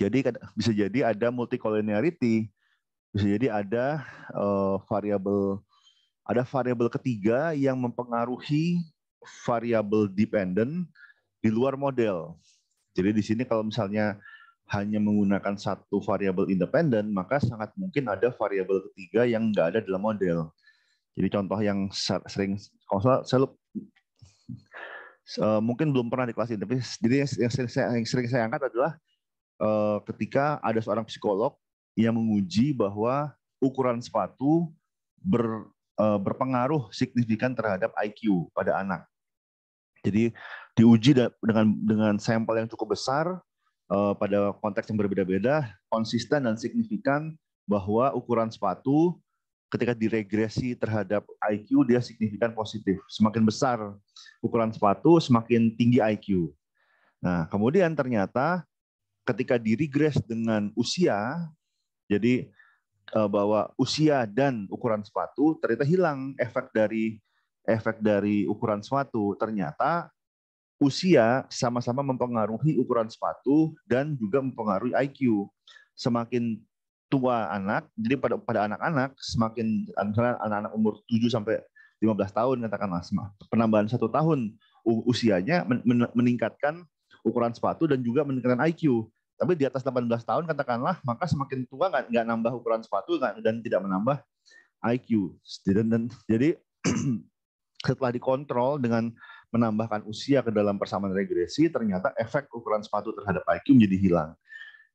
jadi bisa jadi ada multicollinearity bisa jadi ada uh, variabel ada variabel ketiga yang mempengaruhi variabel dependent di luar model. Jadi di sini kalau misalnya hanya menggunakan satu variabel independen, maka sangat mungkin ada variabel ketiga yang nggak ada dalam model. Jadi contoh yang sering, kalau saya lup, eh, mungkin belum pernah di kelas ini, tapi jadi yang sering, saya angkat adalah eh, ketika ada seorang psikolog yang menguji bahwa ukuran sepatu ber, uh, berpengaruh signifikan terhadap IQ pada anak. Jadi diuji dengan dengan sampel yang cukup besar uh, pada konteks yang berbeda-beda, konsisten dan signifikan bahwa ukuran sepatu ketika diregresi terhadap IQ dia signifikan positif. Semakin besar ukuran sepatu, semakin tinggi IQ. Nah, kemudian ternyata ketika diregres dengan usia, jadi eh, bahwa usia dan ukuran sepatu ternyata hilang efek dari efek dari ukuran sepatu. Ternyata usia sama-sama mempengaruhi ukuran sepatu dan juga mempengaruhi IQ. Semakin tua anak, jadi pada pada anak-anak semakin eh, misalnya anak-anak umur 7 sampai 15 tahun katakanlah penambahan satu tahun usianya meningkatkan ukuran sepatu dan juga meningkatkan IQ. Tapi di atas 18 tahun katakanlah, maka semakin tua nggak nggak nambah ukuran sepatu gak, dan tidak menambah IQ. jadi setelah dikontrol dengan menambahkan usia ke dalam persamaan regresi, ternyata efek ukuran sepatu terhadap IQ menjadi hilang.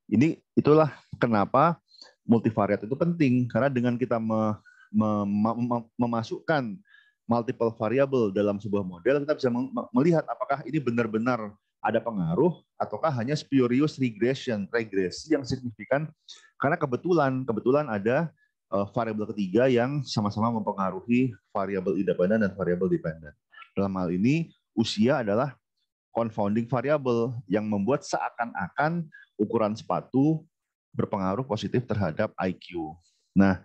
Ini itulah kenapa multivariat itu penting karena dengan kita me, me, me, memasukkan multiple variable dalam sebuah model kita bisa melihat apakah ini benar-benar ada pengaruh ataukah hanya spurious regression, regresi yang signifikan karena kebetulan kebetulan ada uh, variabel ketiga yang sama-sama mempengaruhi variabel independen dan variabel dependen. Dalam hal ini usia adalah confounding variable yang membuat seakan-akan ukuran sepatu berpengaruh positif terhadap IQ. Nah,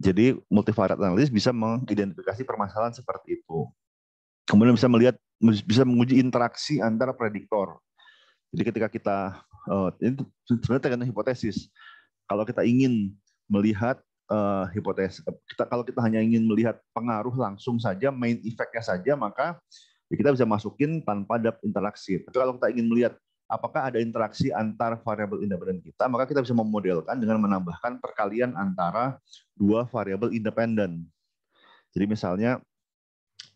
jadi multivariate analysis bisa mengidentifikasi permasalahan seperti itu. Kemudian bisa melihat bisa menguji interaksi antara prediktor. Jadi ketika kita uh, ini sebenarnya tergantung hipotesis. Kalau kita ingin melihat uh, hipotesis, kita kalau kita hanya ingin melihat pengaruh langsung saja, main efeknya saja, maka ya kita bisa masukin tanpa ada interaksi. Tapi kalau kita ingin melihat apakah ada interaksi antar variabel independen kita, maka kita bisa memodelkan dengan menambahkan perkalian antara dua variabel independen. Jadi misalnya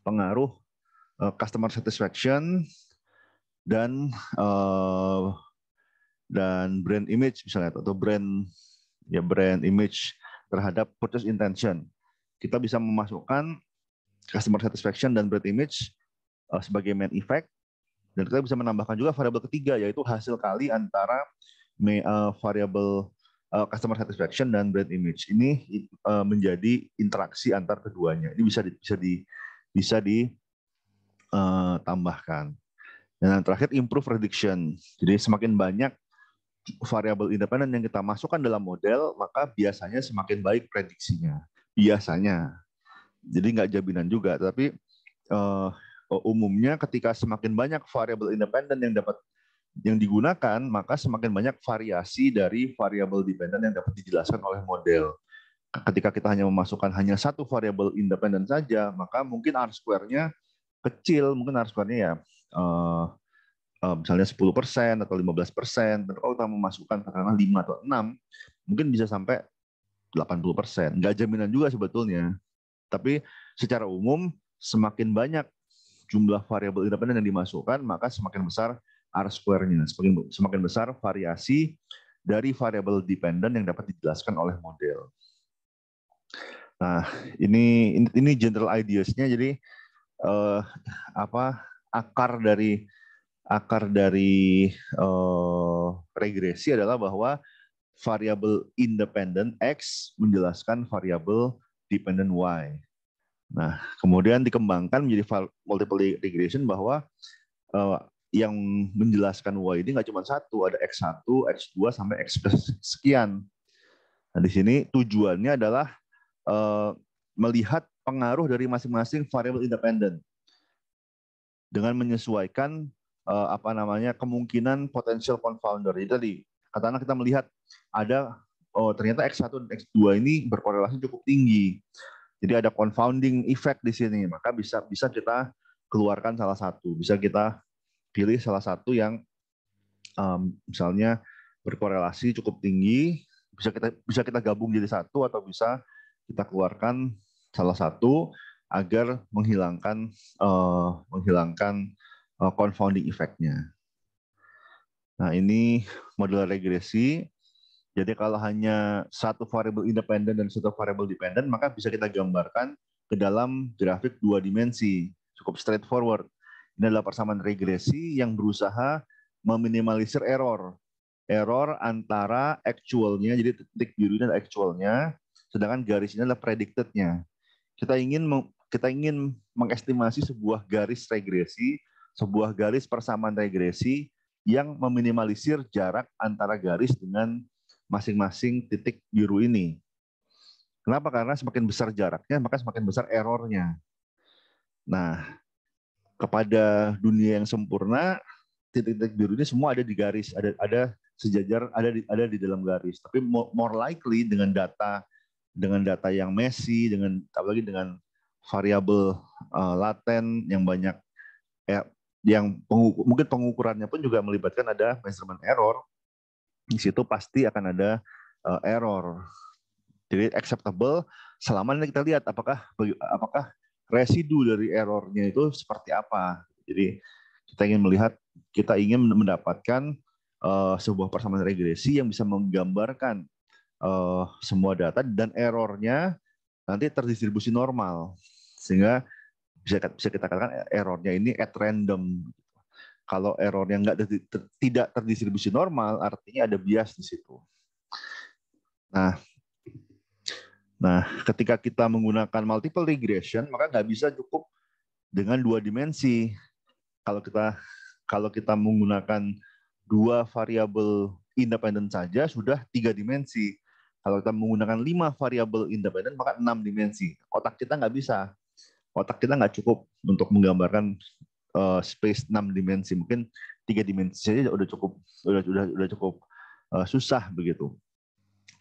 pengaruh uh, customer satisfaction dan uh, dan brand image misalnya atau brand ya brand image terhadap purchase intention. Kita bisa memasukkan customer satisfaction dan brand image uh, sebagai main effect dan kita bisa menambahkan juga variabel ketiga yaitu hasil kali antara uh, variabel uh, customer satisfaction dan brand image. Ini uh, menjadi interaksi antar keduanya. Ini bisa di, bisa di bisa di uh, tambahkan. Dan yang terakhir improve prediction. Jadi semakin banyak variabel independen yang kita masukkan dalam model, maka biasanya semakin baik prediksinya. Biasanya. Jadi nggak jaminan juga, tapi uh, umumnya ketika semakin banyak variabel independen yang dapat yang digunakan, maka semakin banyak variasi dari variabel dependen yang dapat dijelaskan oleh model. Ketika kita hanya memasukkan hanya satu variabel independen saja, maka mungkin R square-nya kecil mungkin harusnya ya uh, uh, misalnya 10% atau 15%, tapi kalau kita memasukkan katakanlah 5 atau 6, mungkin bisa sampai 80%. Nggak jaminan juga sebetulnya. Tapi secara umum semakin banyak jumlah variabel independen yang dimasukkan, maka semakin besar R square semakin, semakin besar variasi dari variabel dependen yang dapat dijelaskan oleh model. Nah, ini ini general ideas-nya jadi uh, apa akar dari akar dari uh, regresi adalah bahwa variabel independent x menjelaskan variabel dependent y. Nah, kemudian dikembangkan menjadi multiple regression bahwa uh, yang menjelaskan y ini nggak cuma satu, ada x1, x2 sampai x sekian. Nah, di sini tujuannya adalah uh, melihat pengaruh dari masing-masing variabel independen dengan menyesuaikan uh, apa namanya kemungkinan potensial confounder. Jadi tadi katakanlah kita melihat ada oh ternyata X1 dan X2 ini berkorelasi cukup tinggi. Jadi ada confounding effect di sini, maka bisa bisa kita keluarkan salah satu, bisa kita pilih salah satu yang um, misalnya berkorelasi cukup tinggi, bisa kita bisa kita gabung jadi satu atau bisa kita keluarkan salah satu agar menghilangkan uh, menghilangkan uh, confounding effect-nya. Nah, ini model regresi. Jadi kalau hanya satu variabel independen dan satu variabel dependen, maka bisa kita gambarkan ke dalam grafik dua dimensi. Cukup straightforward. Ini adalah persamaan regresi yang berusaha meminimalisir error. Error antara actualnya, jadi titik biru ini adalah actualnya, sedangkan garis ini adalah predicted-nya kita ingin kita ingin mengestimasi sebuah garis regresi, sebuah garis persamaan regresi yang meminimalisir jarak antara garis dengan masing-masing titik biru ini. Kenapa? Karena semakin besar jaraknya, maka semakin besar errornya. Nah, kepada dunia yang sempurna, titik-titik biru ini semua ada di garis, ada ada sejajar, ada di, ada di dalam garis. Tapi more likely dengan data dengan data yang messy, dengan apalagi dengan variabel uh, laten yang banyak eh, yang pengukur, mungkin pengukurannya pun juga melibatkan ada measurement error. Di situ pasti akan ada uh, error. Jadi acceptable selama ini kita lihat apakah apakah residu dari errornya itu seperti apa. Jadi kita ingin melihat kita ingin mendapatkan uh, sebuah persamaan regresi yang bisa menggambarkan uh, semua data dan errornya nanti terdistribusi normal sehingga bisa, bisa kita katakan errornya ini at random. Kalau errornya nggak ter, tidak terdistribusi normal, artinya ada bias di situ. Nah, nah ketika kita menggunakan multiple regression, maka nggak bisa cukup dengan dua dimensi. Kalau kita kalau kita menggunakan dua variabel independen saja sudah tiga dimensi. Kalau kita menggunakan lima variabel independen, maka enam dimensi. Otak kita nggak bisa. Otak kita nggak cukup untuk menggambarkan uh, space enam dimensi. Mungkin tiga dimensi saja udah cukup, udah udah udah cukup uh, susah begitu.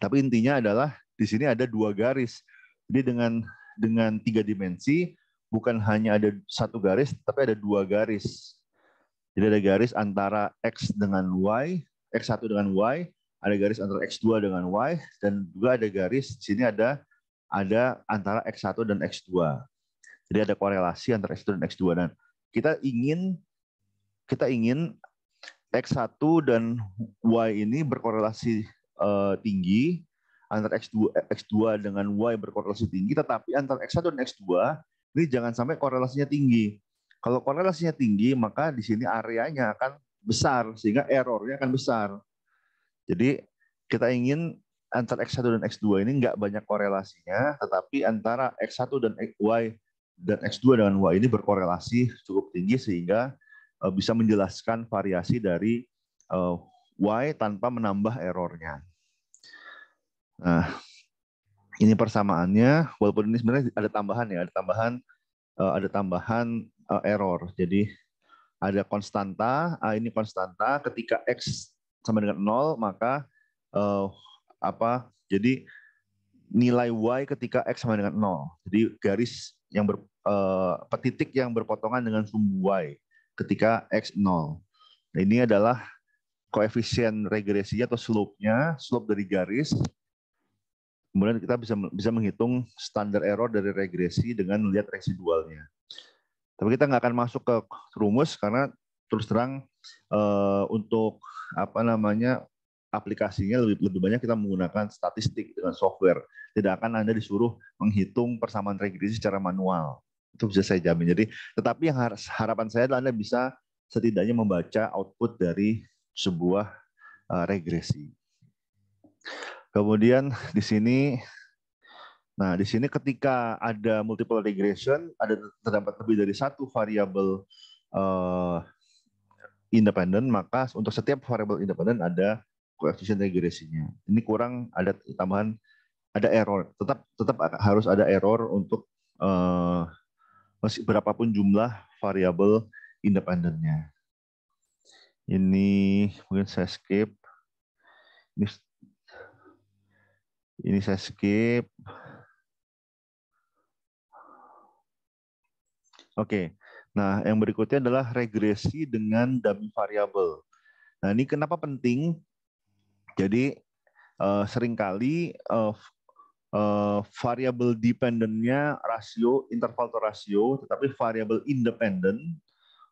Tapi intinya adalah di sini ada dua garis. Jadi dengan dengan tiga dimensi bukan hanya ada satu garis, tapi ada dua garis. Jadi ada garis antara X dengan Y, x satu dengan Y, ada garis antara X2 dengan Y, dan juga ada garis, di sini ada ada antara X1 dan X2. Jadi ada korelasi antara X1 dan X2. Dan kita ingin kita ingin X1 dan Y ini berkorelasi uh, tinggi, antara X2, X2 dengan Y berkorelasi tinggi, tetapi antara X1 dan X2 ini jangan sampai korelasinya tinggi. Kalau korelasinya tinggi, maka di sini areanya akan besar, sehingga errornya akan besar. Jadi kita ingin antara X1 dan X2 ini nggak banyak korelasinya, tetapi antara X1 dan Y dan X2 dengan Y ini berkorelasi cukup tinggi sehingga eh, bisa menjelaskan variasi dari eh, Y tanpa menambah errornya. Nah, ini persamaannya, walaupun ini sebenarnya ada tambahan ya, ada tambahan eh, ada tambahan error. Jadi ada konstanta, A ini konstanta, ketika X sama dengan 0 maka uh, apa jadi nilai y ketika x sama dengan 0 jadi garis yang ber, uh, eh, petitik yang berpotongan dengan sumbu y ketika x 0 nah, ini adalah koefisien regresi atau slope-nya slope dari garis kemudian kita bisa bisa menghitung standar error dari regresi dengan melihat residualnya tapi kita nggak akan masuk ke rumus karena terus terang uh, untuk apa namanya aplikasinya lebih lebih banyak kita menggunakan statistik dengan software. Tidak akan Anda disuruh menghitung persamaan regresi secara manual. Itu bisa saya jamin. Jadi tetapi yang harapan saya adalah Anda bisa setidaknya membaca output dari sebuah uh, regresi. Kemudian di sini Nah, di sini ketika ada multiple regression, ada terdapat lebih dari satu variabel uh, eh, independen, maka untuk setiap variabel independen ada koefisien regresinya. Ini kurang ada tambahan ada error. Tetap tetap harus ada error untuk uh, masih berapapun jumlah variabel independennya. Ini mungkin saya skip. Ini ini saya skip. Oke. Nah, yang berikutnya adalah regresi dengan dummy variable. Nah, ini kenapa penting? Jadi uh, seringkali uh, uh, variable dependennya rasio interval to rasio, tetapi variable independen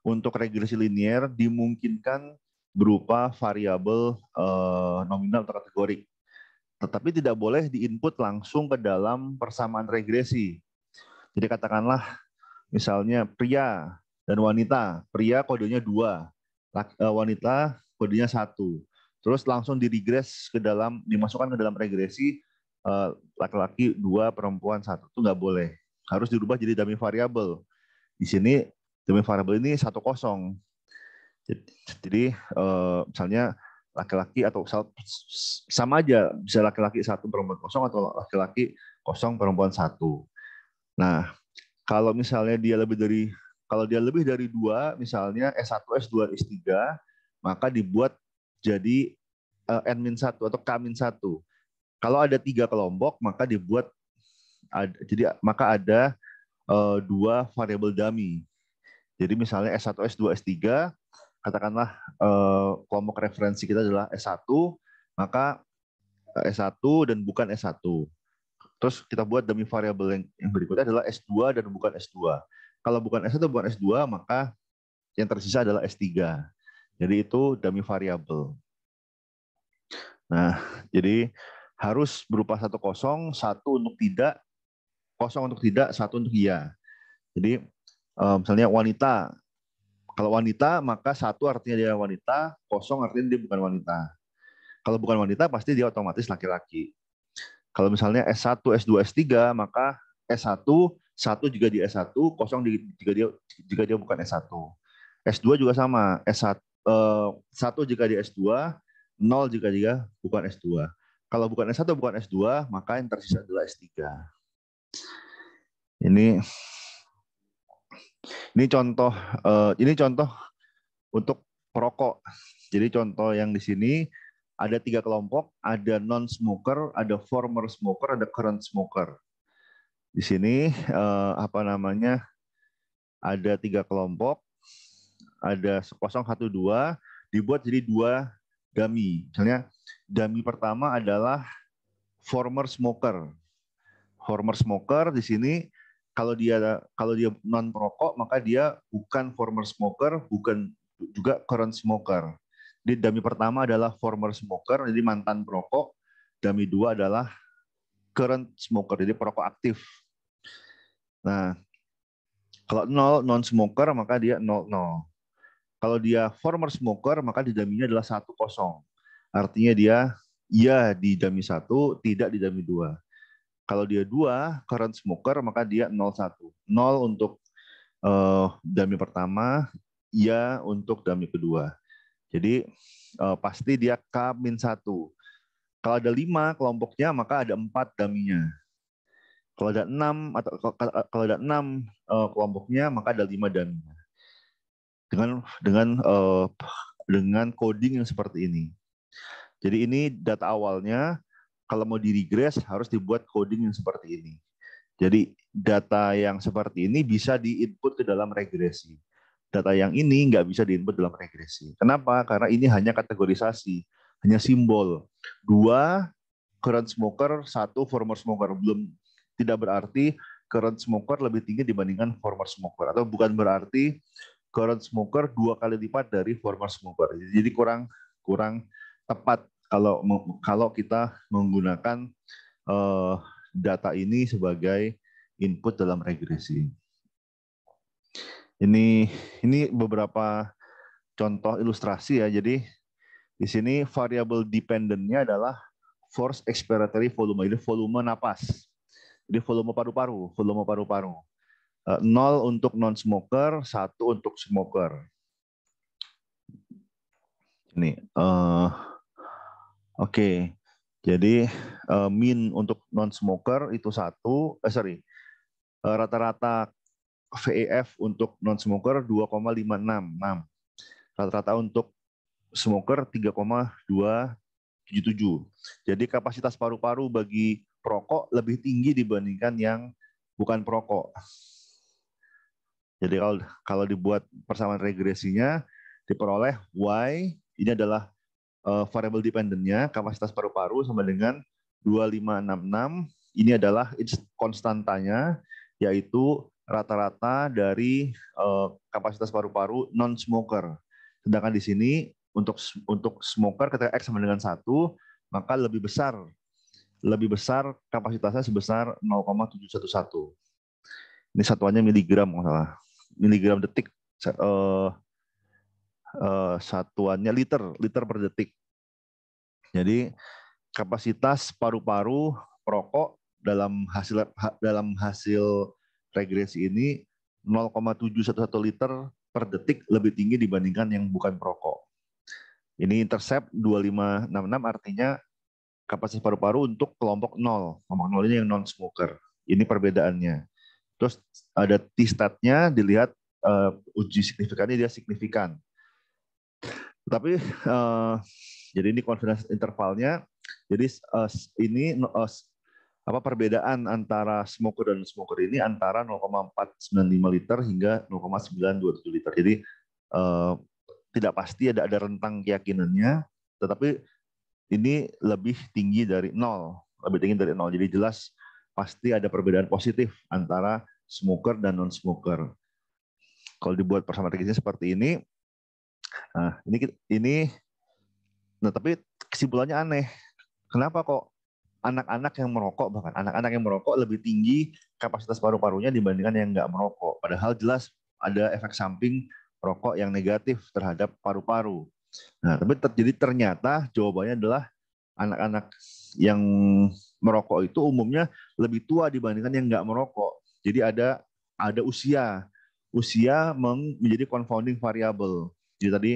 untuk regresi linear dimungkinkan berupa variabel uh, nominal atau Tetapi tidak boleh diinput langsung ke dalam persamaan regresi. Jadi katakanlah misalnya pria dan wanita. Pria kodenya dua, eh, wanita kodenya satu. Terus langsung diregres ke dalam, dimasukkan ke dalam regresi eh, laki-laki dua, perempuan satu. Itu nggak boleh. Harus dirubah jadi dummy variable. Di sini dummy variable ini satu kosong. Jadi eh, misalnya laki-laki atau sama aja bisa laki-laki satu perempuan kosong atau laki-laki kosong perempuan satu. Nah kalau misalnya dia lebih dari kalau dia lebih dari dua misalnya S1, S2, S3 maka dibuat jadi eh, N-1 atau K-1. Kalau ada tiga kelompok maka dibuat jadi maka ada eh, dua variabel dummy. Jadi misalnya S1, S2, S3 katakanlah eh, kelompok referensi kita adalah S1 maka S1 dan bukan S1. Terus kita buat demi variabel yang, berikutnya adalah S2 dan bukan S2. Kalau bukan S1 bukan S2, maka yang tersisa adalah S3. Jadi itu demi variabel. Nah, jadi harus berupa satu kosong, satu untuk tidak, kosong untuk tidak, satu untuk iya. Jadi eh, misalnya wanita, kalau wanita maka satu artinya dia wanita, kosong artinya dia bukan wanita. Kalau bukan wanita pasti dia otomatis laki-laki. Kalau misalnya S1, S2, S3, maka S1 1 juga di S1, 0 juga dia jika dia bukan S1. S2 juga sama, S1 eh, satu jika di S2, 0 jika dia bukan S2. Kalau bukan S1 bukan S2, maka yang tersisa adalah S3. Ini ini contoh eh, ini contoh untuk perokok. Jadi contoh yang di sini ada tiga kelompok, ada non-smoker, ada former smoker, ada current smoker. Di sini eh, apa namanya ada tiga kelompok, ada 012 dibuat jadi dua dummy. Misalnya dummy pertama adalah former smoker. Former smoker di sini kalau dia kalau dia non perokok maka dia bukan former smoker, bukan juga current smoker di dami pertama adalah former smoker, jadi mantan perokok. Dami dua adalah current smoker, jadi perokok aktif. Nah, kalau nol non smoker maka dia nol nol. Kalau dia former smoker maka di daminya adalah satu kosong. Artinya dia ya di dami satu, tidak di dami dua. Kalau dia dua current smoker maka dia satu. 0 untuk uh, dummy pertama, ya untuk dami kedua. Jadi uh, pasti dia K min 1. Kalau ada lima kelompoknya, maka ada empat daminya. Kalau ada enam atau kalau ada enam uh, kelompoknya, maka ada lima daminya. Dengan dengan uh, dengan coding yang seperti ini. Jadi ini data awalnya. Kalau mau di regress harus dibuat coding yang seperti ini. Jadi data yang seperti ini bisa diinput ke dalam regresi data yang ini nggak bisa diinput dalam regresi. Kenapa? Karena ini hanya kategorisasi, hanya simbol. Dua current smoker, satu former smoker belum tidak berarti current smoker lebih tinggi dibandingkan former smoker atau bukan berarti current smoker dua kali lipat dari former smoker. Jadi kurang kurang tepat kalau kalau kita menggunakan uh, data ini sebagai input dalam regresi. Ini ini beberapa contoh ilustrasi ya. Jadi di sini variabel dependennya adalah force expiratory volume, jadi volume napas. Jadi volume paru-paru, volume paru-paru. Eh, nol untuk non-smoker, satu untuk smoker. Ini, uh, oke. Okay. Jadi uh, mean untuk non-smoker itu satu, eh, sorry, rata -rata VEF untuk non smoker 2,566. Rata-rata untuk smoker 3,277. Jadi kapasitas paru-paru bagi perokok lebih tinggi dibandingkan yang bukan perokok. Jadi kalau kalau dibuat persamaan regresinya diperoleh Y ini adalah uh, variable dependennya kapasitas paru-paru sama dengan 2566 ini adalah konstantanya yaitu rata-rata dari uh, kapasitas paru-paru non smoker. Sedangkan di sini untuk untuk smoker ketika X sama dengan satu maka lebih besar lebih besar kapasitasnya sebesar 0,711. Ini satuannya miligram kalau salah. Miligram detik uh, uh, satuannya liter, liter per detik. Jadi kapasitas paru-paru perokok dalam hasil dalam hasil regresi ini 0,711 liter per detik lebih tinggi dibandingkan yang bukan perokok. Ini intercept 2566 artinya kapasitas paru-paru untuk kelompok 0. Kelompok 0 ini yang non-smoker. Ini perbedaannya. Terus ada T-statnya dilihat uh, uji signifikannya dia signifikan. Tapi uh, jadi ini confidence intervalnya. Jadi uh, ini uh, apa perbedaan antara smoker dan smoker ini antara 0,495 liter hingga 0,927 liter. Jadi eh, tidak pasti ada ada rentang keyakinannya, tetapi ini lebih tinggi dari nol, lebih tinggi dari nol. Jadi jelas pasti ada perbedaan positif antara smoker dan non smoker. Kalau dibuat persamaan seperti ini, nah ini ini, nah tapi kesimpulannya aneh. Kenapa kok anak-anak yang merokok bahkan anak-anak yang merokok lebih tinggi kapasitas paru-parunya dibandingkan yang nggak merokok. Padahal jelas ada efek samping rokok yang negatif terhadap paru-paru. Nah, tapi terjadi ternyata jawabannya adalah anak-anak yang merokok itu umumnya lebih tua dibandingkan yang nggak merokok. Jadi ada ada usia usia menjadi confounding variable. Jadi tadi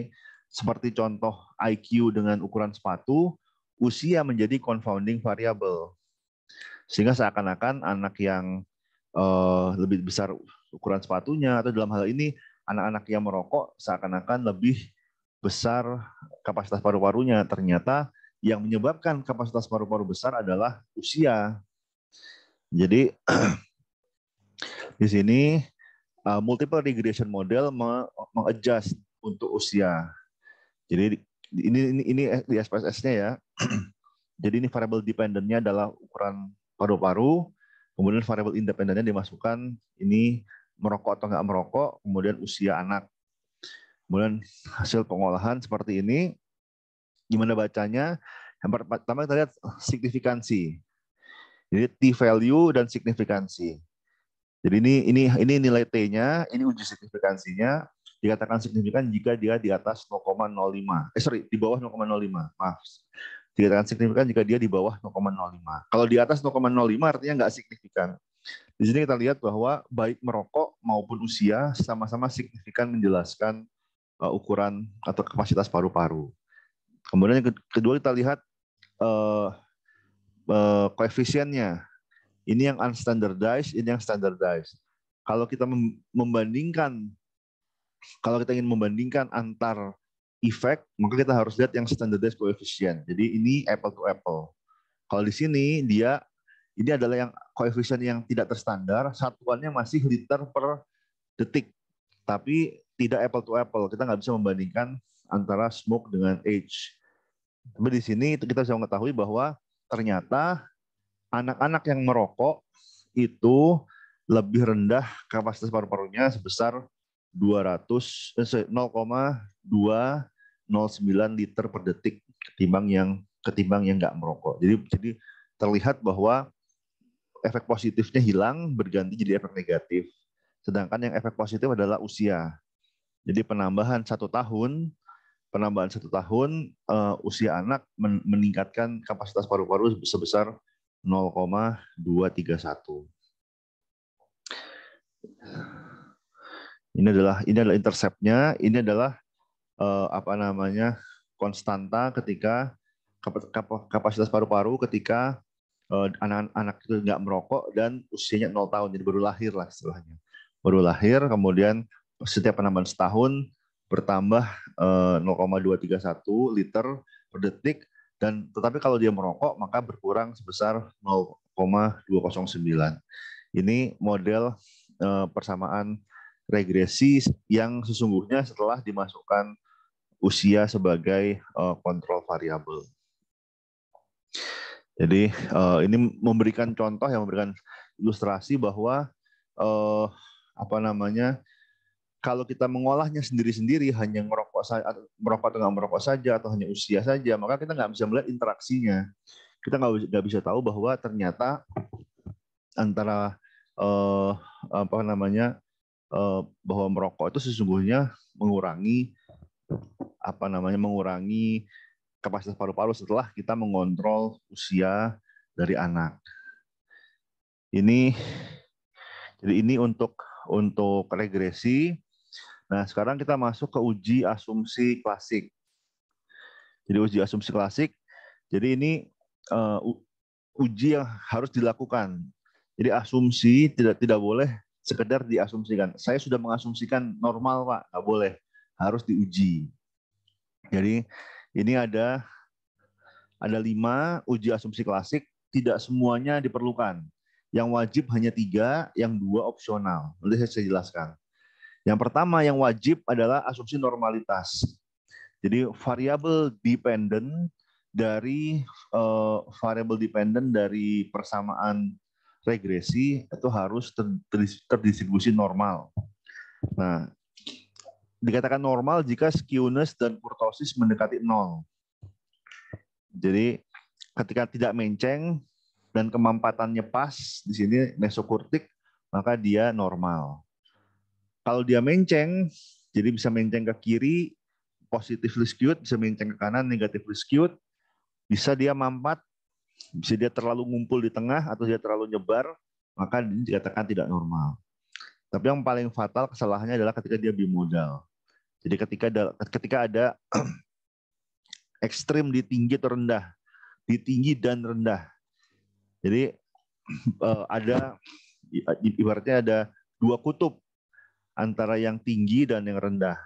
seperti contoh IQ dengan ukuran sepatu, usia menjadi confounding variable. Sehingga seakan-akan anak yang uh, lebih besar ukuran sepatunya atau dalam hal ini anak-anak yang merokok seakan-akan lebih besar kapasitas paru-parunya. Ternyata yang menyebabkan kapasitas paru-paru besar adalah usia. Jadi di sini uh, multiple regression model mengadjust untuk usia. Jadi ini ini, ini di SPSS-nya ya. Jadi ini variable dependennya adalah ukuran paru-paru, kemudian variable independennya dimasukkan ini merokok atau nggak merokok, kemudian usia anak. Kemudian hasil pengolahan seperti ini, gimana bacanya? Yang pertama kita lihat signifikansi. Jadi T value dan signifikansi. Jadi ini ini ini nilai T-nya, ini uji signifikansinya dikatakan signifikan jika dia di atas 0,05. Eh sorry, di bawah 0,05. Maaf. Dikatakan signifikan jika dia di bawah 0,05. Kalau di atas 0,05 artinya nggak signifikan. Di sini kita lihat bahwa baik merokok maupun usia sama-sama signifikan menjelaskan uh, ukuran atau kapasitas paru-paru. Kemudian yang kedua kita lihat uh, uh, koefisiennya. Ini yang unstandardized, ini yang standardized. Kalau kita membandingkan kalau kita ingin membandingkan antar efek maka kita harus lihat yang standardized coefficient. Jadi ini apple to apple. Kalau di sini dia ini adalah yang koefisien yang tidak terstandar, satuannya masih liter per detik. Tapi tidak apple to apple. Kita nggak bisa membandingkan antara smoke dengan age. Tapi di sini kita bisa mengetahui bahwa ternyata anak-anak yang merokok itu lebih rendah kapasitas paru-parunya sebesar 200 eh, 0,209 liter per detik ketimbang yang ketimbang yang nggak merokok. Jadi jadi terlihat bahwa efek positifnya hilang berganti jadi efek negatif. Sedangkan yang efek positif adalah usia. Jadi penambahan satu tahun penambahan satu tahun uh, usia anak men meningkatkan kapasitas paru-paru sebesar 0,231. Ini adalah ini adalah interceptnya, ini adalah uh, apa namanya konstanta ketika kapasitas paru-paru ketika anak-anak eh, uh, itu nggak merokok dan usianya 0 tahun, jadi baru lahir lah setelahnya Baru lahir, kemudian setiap penambahan setahun bertambah uh, eh, 0,231 liter per detik dan tetapi kalau dia merokok maka berkurang sebesar 0,209. Ini model uh, persamaan regresi yang sesungguhnya setelah dimasukkan usia sebagai uh, kontrol variabel. Jadi uh, ini memberikan contoh yang memberikan ilustrasi bahwa uh, apa namanya kalau kita mengolahnya sendiri-sendiri hanya merokok saja, merokok atau nggak merokok saja atau hanya usia saja, maka kita nggak bisa melihat interaksinya. Kita nggak bisa tahu bahwa ternyata antara uh, apa namanya Eh, bahwa merokok itu sesungguhnya mengurangi apa namanya mengurangi kapasitas paru-paru setelah kita mengontrol usia dari anak. Ini jadi ini untuk untuk regresi. Nah, sekarang kita masuk ke uji asumsi klasik. Jadi uji asumsi klasik. Jadi ini uh, uji yang harus dilakukan. Jadi asumsi tidak tidak boleh sekedar diasumsikan. Saya sudah mengasumsikan normal pak, nggak boleh, harus diuji. Jadi ini ada ada lima uji asumsi klasik, tidak semuanya diperlukan. Yang wajib hanya tiga, yang dua opsional. Nanti saya jelaskan. Yang pertama yang wajib adalah asumsi normalitas. Jadi variabel dependent dari uh, eh, variabel dependent dari persamaan regresi itu harus terdistribusi normal. Nah, dikatakan normal jika skewness dan kurtosis mendekati nol. Jadi ketika tidak menceng dan kemampatannya pas di sini mesokurtik, maka dia normal. Kalau dia menceng, jadi bisa menceng ke kiri, positively skewed, bisa menceng ke kanan, negatively skewed, bisa dia mampat bisa dia terlalu ngumpul di tengah atau dia terlalu nyebar, maka ini dikatakan tidak normal. Tapi yang paling fatal kesalahannya adalah ketika dia bimodal. Jadi ketika ada, ketika ada ekstrim di tinggi atau rendah, di tinggi dan rendah. Jadi eh, ada ibaratnya ada dua kutub antara yang tinggi dan yang rendah.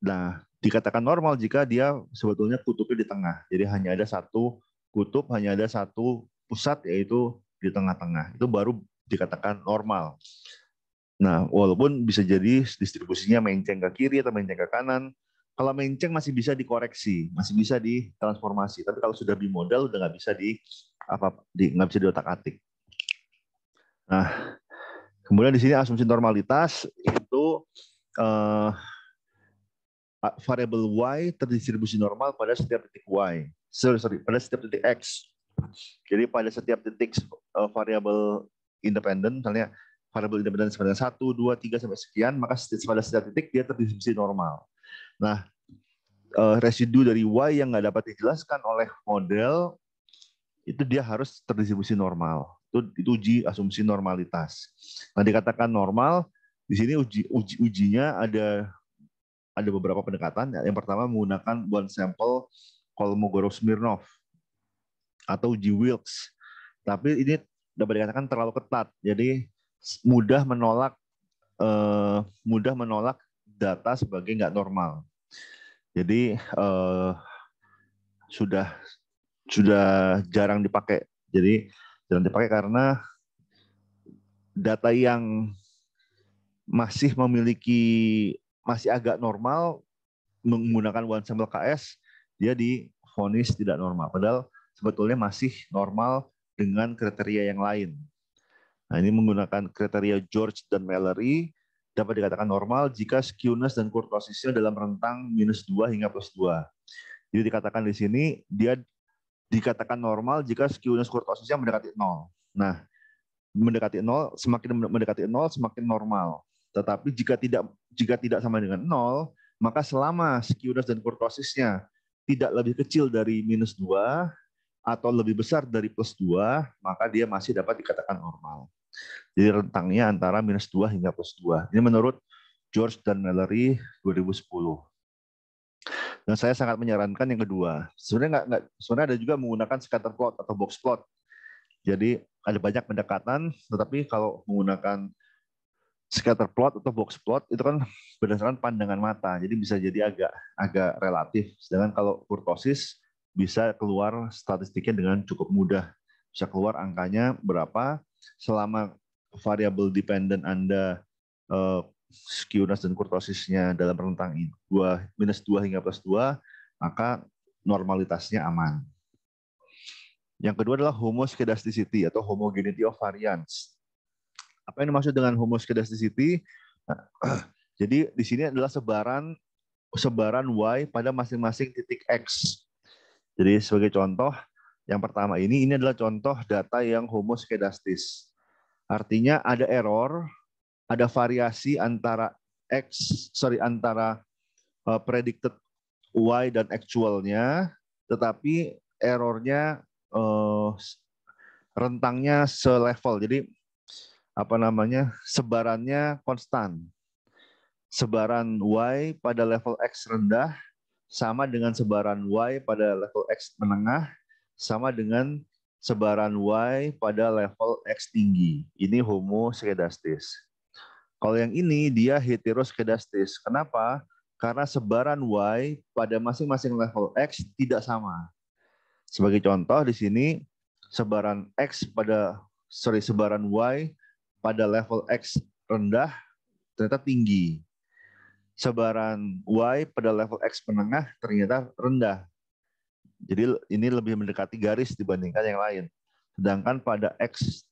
Nah, dikatakan normal jika dia sebetulnya kutubnya di tengah. Jadi hanya ada satu kutub hanya ada satu pusat yaitu di tengah-tengah. Itu baru dikatakan normal. Nah, walaupun bisa jadi distribusinya menceng ke kiri atau menceng ke kanan, kalau menceng masih bisa dikoreksi, masih bisa ditransformasi. Tapi kalau sudah bimodal udah nggak bisa di apa di nggak bisa diotak atik. Nah, kemudian di sini asumsi normalitas itu eh, variable y terdistribusi normal pada setiap titik y. Sorry, sorry, pada setiap titik x. Jadi pada setiap titik eh, variable variabel independen, misalnya variable independen sebenarnya satu, dua, tiga sampai sekian, maka pada setiap titik dia terdistribusi normal. Nah, eh, residu dari y yang nggak dapat dijelaskan oleh model itu dia harus terdistribusi normal. Itu, itu uji asumsi normalitas. Nah, dikatakan normal, di sini uji, uji ujinya ada ada beberapa pendekatan. Ya, yang pertama menggunakan one sampel Kolmogorov-Smirnov atau G. Wilkes. Tapi ini dapat dikatakan terlalu ketat. Jadi mudah menolak eh, mudah menolak data sebagai nggak normal. Jadi eh, sudah sudah jarang dipakai. Jadi jarang dipakai karena data yang masih memiliki masih agak normal menggunakan one sample KS dia difonis tidak normal padahal sebetulnya masih normal dengan kriteria yang lain. Nah, ini menggunakan kriteria George dan Mallory dapat dikatakan normal jika skewness dan kurtosisnya dalam rentang minus 2 hingga plus 2. Jadi dikatakan di sini dia dikatakan normal jika skewness kurtosisnya mendekati nol. Nah, mendekati nol semakin mendekati nol semakin normal. Tetapi jika tidak jika tidak sama dengan nol, maka selama skewness dan kurtosisnya tidak lebih kecil dari minus 2 atau lebih besar dari plus 2, maka dia masih dapat dikatakan normal. Jadi rentangnya antara minus 2 hingga plus 2. Ini menurut George dan Mallory 2010. Dan saya sangat menyarankan yang kedua. Sebenarnya, enggak, nggak, sebenarnya ada juga menggunakan scatter plot atau box plot. Jadi ada banyak pendekatan, tetapi kalau menggunakan scatter plot atau box plot itu kan berdasarkan pandangan mata, jadi bisa jadi agak agak relatif. Sedangkan kalau kurtosis bisa keluar statistiknya dengan cukup mudah, bisa keluar angkanya berapa selama variabel dependent Anda uh, skewness dan kurtosisnya dalam rentang 2 minus 2 hingga plus 2, maka normalitasnya aman. Yang kedua adalah homoskedasticity atau homogeneity of variance apa yang dimaksud dengan homoskedastisiti? Jadi di sini adalah sebaran sebaran y pada masing-masing titik x. Jadi sebagai contoh, yang pertama ini ini adalah contoh data yang homoskedastis. Artinya ada error, ada variasi antara x sorry antara eh, predicted y dan actualnya, tetapi errornya uh, rentangnya selevel. Jadi apa namanya sebarannya konstan. Sebaran y pada level x rendah sama dengan sebaran y pada level x menengah sama dengan sebaran y pada level x tinggi. Ini homo homoskedastis. Kalau yang ini dia heteroskedastis. Kenapa? Karena sebaran y pada masing-masing level x tidak sama. Sebagai contoh di sini sebaran x pada sorry sebaran y pada level X rendah ternyata tinggi. Sebaran Y pada level X menengah ternyata rendah. Jadi ini lebih mendekati garis dibandingkan yang lain. Sedangkan pada X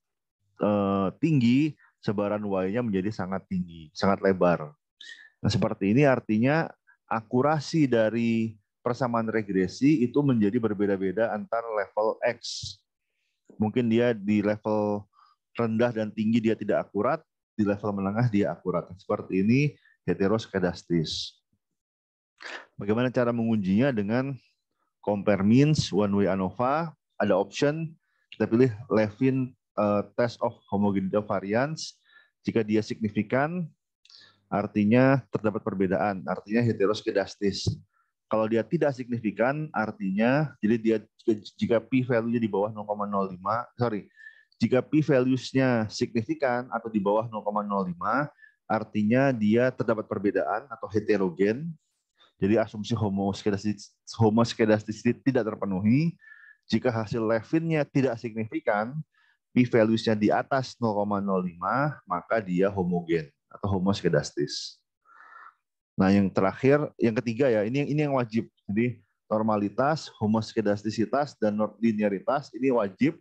eh, tinggi, sebaran Y-nya menjadi sangat tinggi, sangat lebar. Nah, seperti ini artinya akurasi dari persamaan regresi itu menjadi berbeda-beda antar level X. Mungkin dia di level rendah dan tinggi dia tidak akurat, di level menengah dia akurat. Seperti ini heteroskedastis Bagaimana cara mengujinya dengan compare means, one way ANOVA, ada option, kita pilih Levin uh, test of homogeneity of variance. Jika dia signifikan, artinya terdapat perbedaan, artinya heteroskedastis. Kalau dia tidak signifikan, artinya jadi dia jika p value-nya di bawah 0,05, sorry, jika p-values-nya signifikan atau di bawah 0,05, artinya dia terdapat perbedaan atau heterogen. Jadi asumsi homoskedasticity tidak terpenuhi. Jika hasil Levin-nya tidak signifikan, p-values-nya di atas 0,05, maka dia homogen atau homoskedastis. Nah, yang terakhir, yang ketiga ya, ini ini yang wajib. Jadi normalitas, homoskedastisitas, dan non-linearitas ini wajib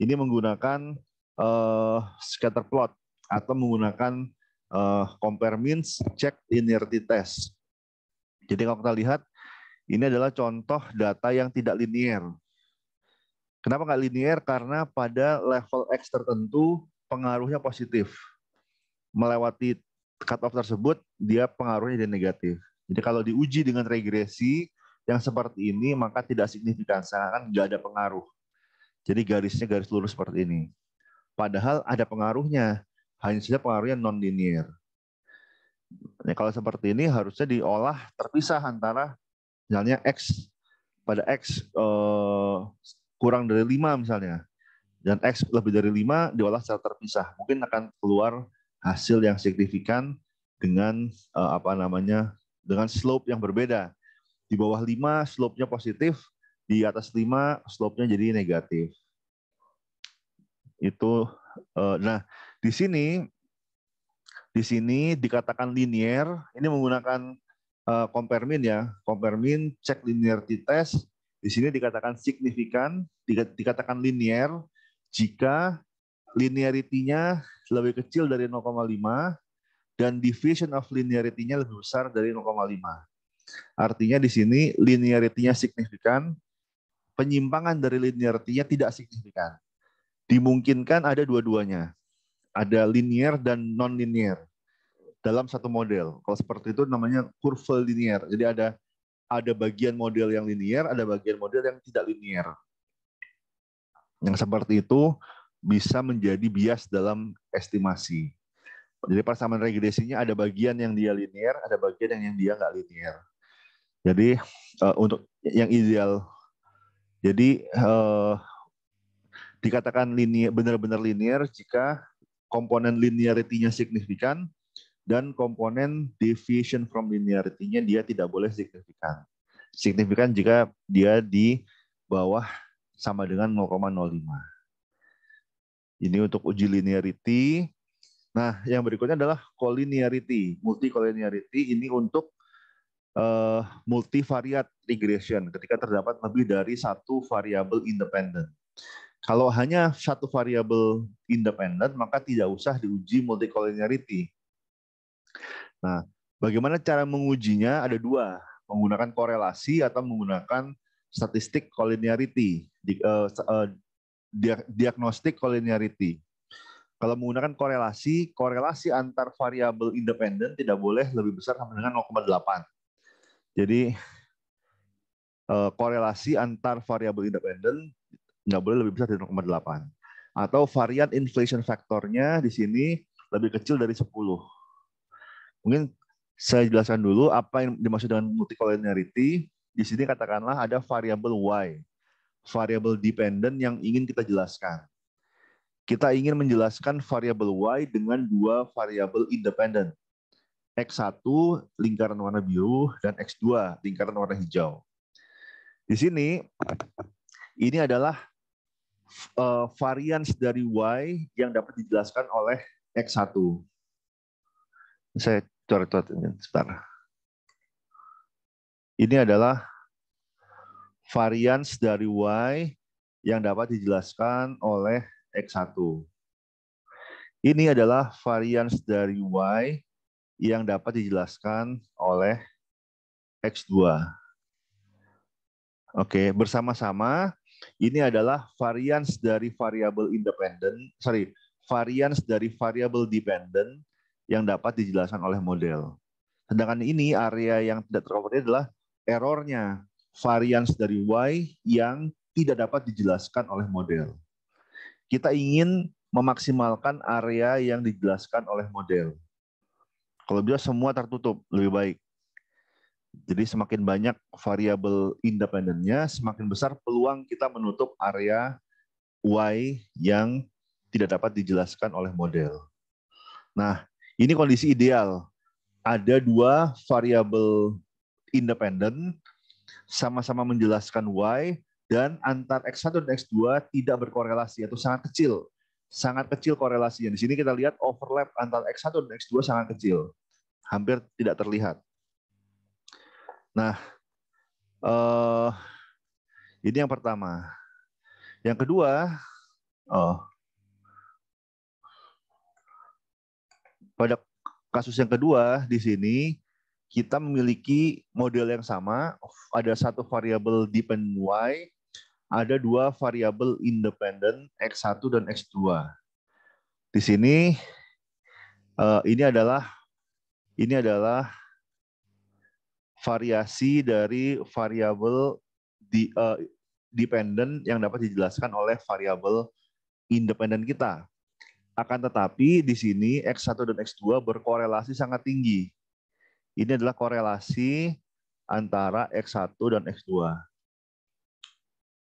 ini menggunakan uh, scatter plot atau menggunakan uh, compare means check linearity test. Jadi kalau kita lihat ini adalah contoh data yang tidak linear. Kenapa nggak linear? Karena pada level X tertentu pengaruhnya positif. Melewati cutoff tersebut, dia pengaruhnya jadi negatif. Jadi kalau diuji dengan regresi yang seperti ini, maka tidak signifikan, sangat kan? nggak ada pengaruh. Jadi garisnya garis lurus seperti ini. Padahal ada pengaruhnya, hanya saja pengaruhnya non-linear. Nah, kalau seperti ini harusnya diolah terpisah antara misalnya X pada X eh, kurang dari 5 misalnya. Dan X lebih dari 5 diolah secara terpisah. Mungkin akan keluar hasil yang signifikan dengan eh, apa namanya dengan slope yang berbeda. Di bawah 5 slope-nya positif, di atas 5 slope-nya jadi negatif. Itu eh, nah, di sini di sini dikatakan linier, ini menggunakan eh, mean ya, kompermin cek linearity test. Di sini dikatakan signifikan, dikatakan linier jika linearity-nya lebih kecil dari 0,5 dan division of linearity-nya lebih besar dari 0,5. Artinya di sini linearity-nya signifikan, penyimpangan dari linearitinya artinya tidak signifikan. Dimungkinkan ada dua-duanya. Ada linear dan non-linear dalam satu model. Kalau seperti itu namanya curve linear. Jadi ada ada bagian model yang linear, ada bagian model yang tidak linear. Yang seperti itu bisa menjadi bias dalam estimasi. Jadi persamaan regresinya ada bagian yang dia linear, ada bagian yang dia nggak linear. Jadi eh, untuk yang ideal jadi eh, dikatakan linear benar-benar linear jika komponen linearity-nya signifikan dan komponen deviation from linearity-nya dia tidak boleh signifikan. Signifikan jika dia di bawah sama dengan 0,05. Ini untuk uji linearity. Nah, yang berikutnya adalah collinearity, multicollinearity ini untuk uh, eh, multivariate regression ketika terdapat lebih dari satu variabel independen. Kalau hanya satu variabel independen, maka tidak usah diuji multicollinearity. Nah, bagaimana cara mengujinya? Ada dua, menggunakan korelasi atau menggunakan statistik collinearity, eh, eh, diagnostik collinearity. Kalau menggunakan korelasi, korelasi antar variabel independen tidak boleh lebih besar sama dengan jadi eh, korelasi antar variabel independen nggak boleh lebih besar dari 0,8. Atau varian inflation faktornya di sini lebih kecil dari 10. Mungkin saya jelaskan dulu apa yang dimaksud dengan multicollinearity. Di sini katakanlah ada variabel y, variabel dependent yang ingin kita jelaskan. Kita ingin menjelaskan variabel y dengan dua variabel independent. X1 lingkaran warna biru dan X2 lingkaran warna hijau. Di sini ini adalah uh, varians dari Y yang dapat dijelaskan oleh X1. Saya coret-coret ini sebentar. Ini adalah varians dari Y yang dapat dijelaskan oleh X1. Ini adalah varians dari Y yang dapat dijelaskan oleh X2. Oke, bersama-sama ini adalah varians dari variabel independen, sorry, varians dari variabel dependen yang dapat dijelaskan oleh model. Sedangkan ini area yang tidak tercover adalah errornya, varians dari Y yang tidak dapat dijelaskan oleh model. Kita ingin memaksimalkan area yang dijelaskan oleh model. Kalau bisa semua tertutup lebih baik. Jadi semakin banyak variabel independennya, semakin besar peluang kita menutup area Y yang tidak dapat dijelaskan oleh model. Nah, ini kondisi ideal. Ada dua variabel independen sama-sama menjelaskan Y dan antar X1 dan X2 tidak berkorelasi atau sangat kecil. Sangat kecil korelasinya. Di sini kita lihat overlap antar X1 dan X2 sangat kecil hampir tidak terlihat. Nah, uh, ini yang pertama. Yang kedua, oh, pada kasus yang kedua di sini kita memiliki model yang sama. Ada satu variabel dependent y, ada dua variabel independent x1 dan x2. Di sini eh, ini adalah ini adalah variasi dari variabel di, uh, dependent yang dapat dijelaskan oleh variabel independen kita. Akan tetapi di sini X1 dan X2 berkorelasi sangat tinggi. Ini adalah korelasi antara X1 dan X2.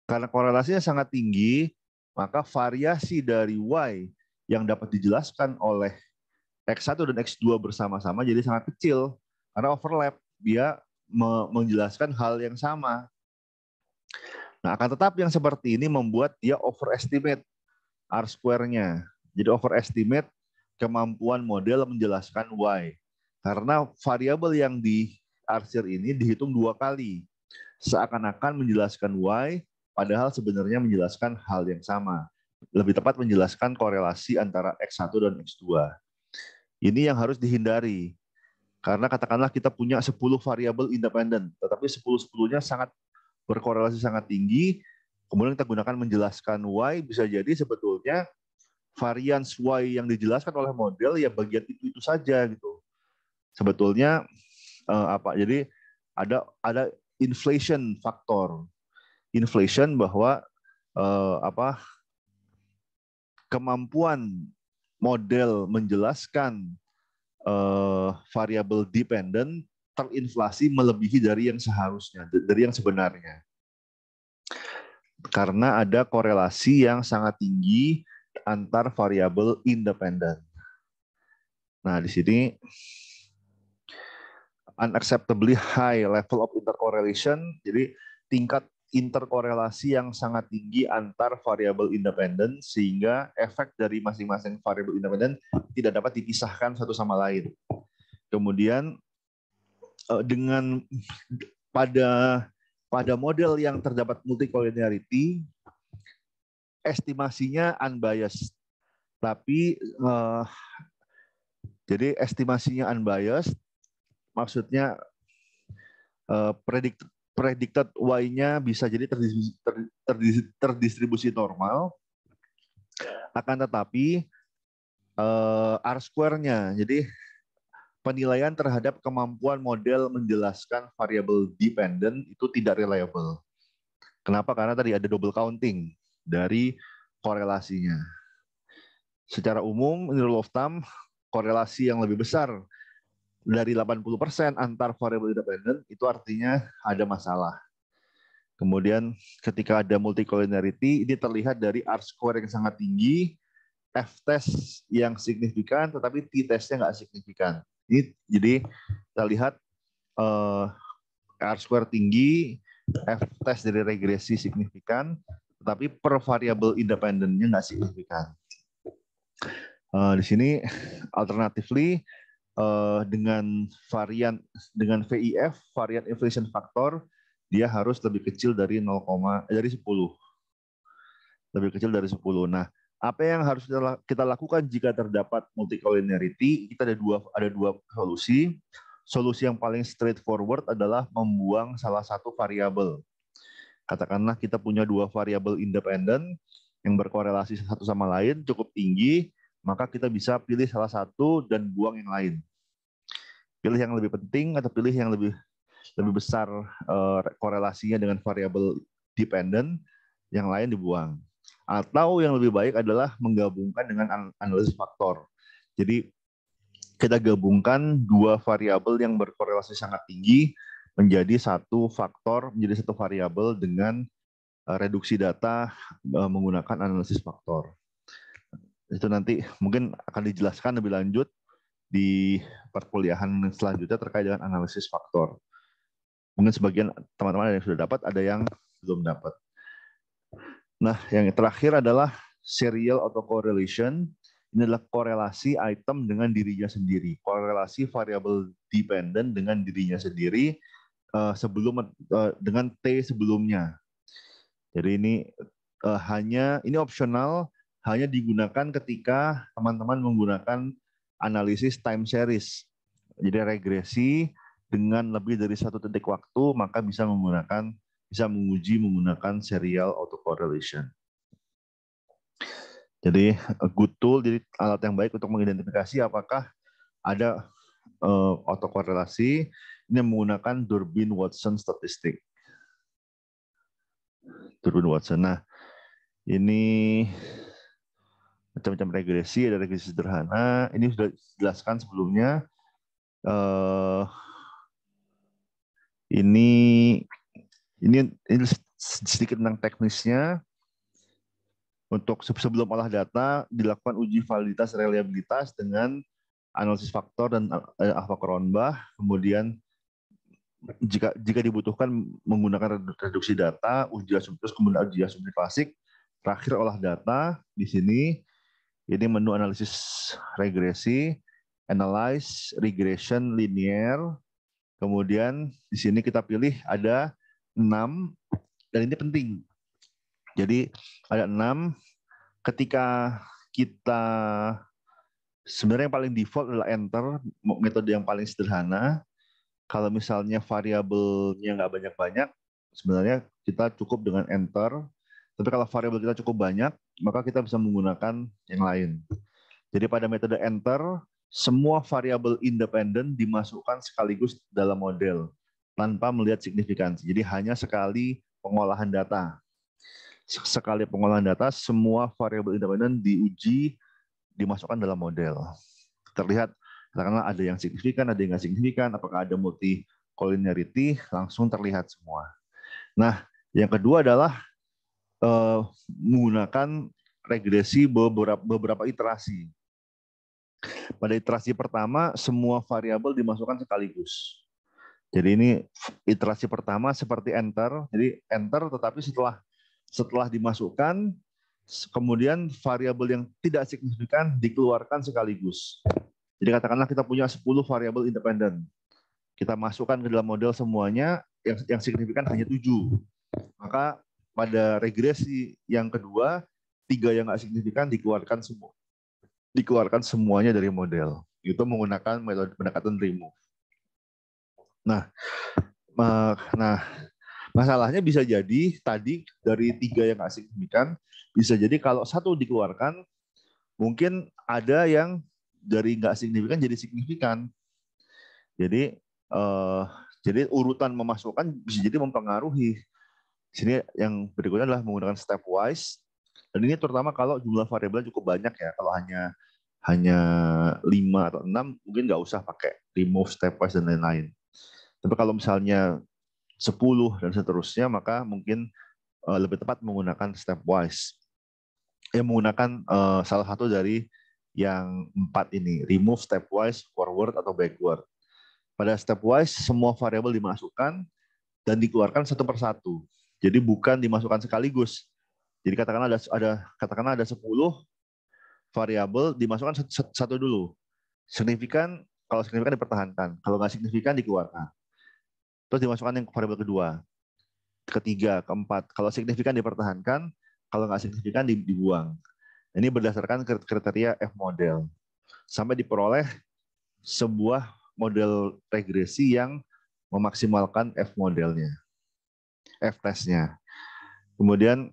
Karena korelasinya sangat tinggi, maka variasi dari Y yang dapat dijelaskan oleh X1 dan X2 bersama-sama jadi sangat kecil karena overlap dia me menjelaskan hal yang sama. Nah, akan tetap yang seperti ini membuat dia overestimate R square-nya. Jadi overestimate kemampuan model menjelaskan Y. Karena variabel yang di arsir ini dihitung dua kali. Seakan-akan menjelaskan Y, padahal sebenarnya menjelaskan hal yang sama. Lebih tepat menjelaskan korelasi antara X1 dan X2. Ini yang harus dihindari. Karena katakanlah kita punya 10 variabel independen, tetapi 10-10-nya sangat berkorelasi sangat tinggi. Kemudian kita gunakan menjelaskan why bisa jadi sebetulnya varians why yang dijelaskan oleh model ya bagian itu-itu saja gitu. Sebetulnya eh, apa? Jadi ada ada inflation faktor. Inflation bahwa eh, apa kemampuan model menjelaskan uh, eh, variable dependent terinflasi melebihi dari yang seharusnya, dari yang sebenarnya. Karena ada korelasi yang sangat tinggi antar variabel independen. Nah, di sini unacceptably high level of intercorrelation, jadi tingkat interkorelasi yang sangat tinggi antar variabel independen sehingga efek dari masing-masing variabel independen tidak dapat dipisahkan satu sama lain. Kemudian eh, dengan pada pada model yang terdapat multicollinearity estimasinya unbiased. Tapi eh, jadi estimasinya unbiased maksudnya eh, predik predicted Y-nya bisa jadi terdistribusi normal, akan tetapi uh, eh, R square-nya, jadi penilaian terhadap kemampuan model menjelaskan variable dependent itu tidak reliable. Kenapa? Karena tadi ada double counting dari korelasinya. Secara umum, in rule of thumb, korelasi yang lebih besar dari 80% antar variable independen itu artinya ada masalah. Kemudian ketika ada multicollinearity ini terlihat dari R square yang sangat tinggi, F test yang signifikan tetapi T testnya nggak signifikan. Ini jadi kita lihat eh, R square tinggi, F test dari regresi signifikan tetapi per variable independennya nggak signifikan. Eh, di sini alternatively uh, dengan varian dengan VIF varian inflation factor dia harus lebih kecil dari 0, eh, dari 10. Lebih kecil dari 10. Nah, apa yang harus kita lakukan jika terdapat multicollinearity? Kita ada dua ada dua solusi. Solusi yang paling straightforward adalah membuang salah satu variabel. Katakanlah kita punya dua variabel independen yang berkorelasi satu sama lain cukup tinggi, maka kita bisa pilih salah satu dan buang yang lain pilih yang lebih penting atau pilih yang lebih lebih besar uh, korelasinya dengan variabel dependent, yang lain dibuang. Atau yang lebih baik adalah menggabungkan dengan analisis faktor. Jadi kita gabungkan dua variabel yang berkorelasi sangat tinggi menjadi satu faktor, menjadi satu variabel dengan eh, reduksi data eh, menggunakan analisis faktor. Itu nanti mungkin akan dijelaskan lebih lanjut di perkuliahan selanjutnya terkait dengan analisis faktor. Mungkin sebagian teman-teman ada yang sudah dapat, ada yang belum dapat. Nah, yang terakhir adalah serial autocorrelation. Ini adalah korelasi item dengan dirinya sendiri, korelasi variabel dependent dengan dirinya sendiri uh, sebelum uh, dengan t sebelumnya. Jadi ini uh, hanya ini opsional, hanya digunakan ketika teman-teman menggunakan analisis time series. Jadi regresi dengan lebih dari satu titik waktu maka bisa menggunakan bisa menguji menggunakan serial autocorrelation. Jadi a eh, good tool jadi alat yang baik untuk mengidentifikasi apakah ada uh, eh, autokorelasi ini menggunakan Durbin Watson statistik. Durbin Watson. Nah, ini macam-macam regresi, ada regresi sederhana. Ini sudah dijelaskan sebelumnya. Uh, ini ini ini sedikit tentang teknisnya. Untuk sebelum olah data dilakukan uji validitas reliabilitas dengan analisis faktor dan eh, alfa kronbach Kemudian jika jika dibutuhkan menggunakan reduksi data, uji asumsi kemudian uji asumsi klasik. Terakhir olah data di sini ini menu analisis regresi, analyze regression linear. Kemudian di sini kita pilih ada 6 dan ini penting. Jadi ada 6 ketika kita sebenarnya yang paling default adalah enter, metode yang paling sederhana. Kalau misalnya variabelnya nggak banyak-banyak, sebenarnya kita cukup dengan enter. Tapi kalau variabel kita cukup banyak, maka kita bisa menggunakan yang lain. Jadi pada metode enter, semua variabel independen dimasukkan sekaligus dalam model tanpa melihat signifikansi. Jadi hanya sekali pengolahan data. Sekali pengolahan data, semua variabel independen diuji, dimasukkan dalam model. Terlihat, karena ada yang signifikan, ada yang nggak signifikan, apakah ada multi collinearity, langsung terlihat semua. Nah, yang kedua adalah Eh, menggunakan regresi beberapa, beberapa iterasi. Pada iterasi pertama, semua variabel dimasukkan sekaligus. Jadi ini iterasi pertama seperti enter. Jadi enter tetapi setelah setelah dimasukkan kemudian variabel yang tidak signifikan dikeluarkan sekaligus. Jadi katakanlah kita punya 10 variabel independen. Kita masukkan ke dalam model semuanya yang yang signifikan hanya 7. Maka pada regresi yang kedua tiga yang nggak signifikan dikeluarkan semua dikeluarkan semuanya dari model itu menggunakan metode pendekatan remove nah nah masalahnya bisa jadi tadi dari tiga yang nggak signifikan bisa jadi kalau satu dikeluarkan mungkin ada yang dari nggak signifikan jadi signifikan jadi eh, jadi urutan memasukkan bisa jadi mempengaruhi sini yang berikutnya adalah menggunakan stepwise. Dan ini terutama kalau jumlah variabelnya cukup banyak ya. Kalau hanya hanya lima atau enam mungkin nggak usah pakai remove stepwise dan lain-lain. Tapi kalau misalnya 10 dan seterusnya maka mungkin eh, lebih tepat menggunakan stepwise. yang menggunakan eh, salah satu dari yang empat ini, remove stepwise, forward atau backward. Pada stepwise semua variabel dimasukkan dan dikeluarkan satu persatu. Jadi bukan dimasukkan sekaligus. Jadi katakanlah ada, ada katakanlah ada 10 variabel dimasukkan satu dulu. Signifikan kalau signifikan dipertahankan, kalau nggak signifikan dikeluarkan. Terus dimasukkan yang variabel kedua, ketiga, keempat. Kalau signifikan dipertahankan, kalau nggak signifikan dibuang. Ini berdasarkan kriteria F model. Sampai diperoleh sebuah model regresi yang memaksimalkan F modelnya. F testnya. Kemudian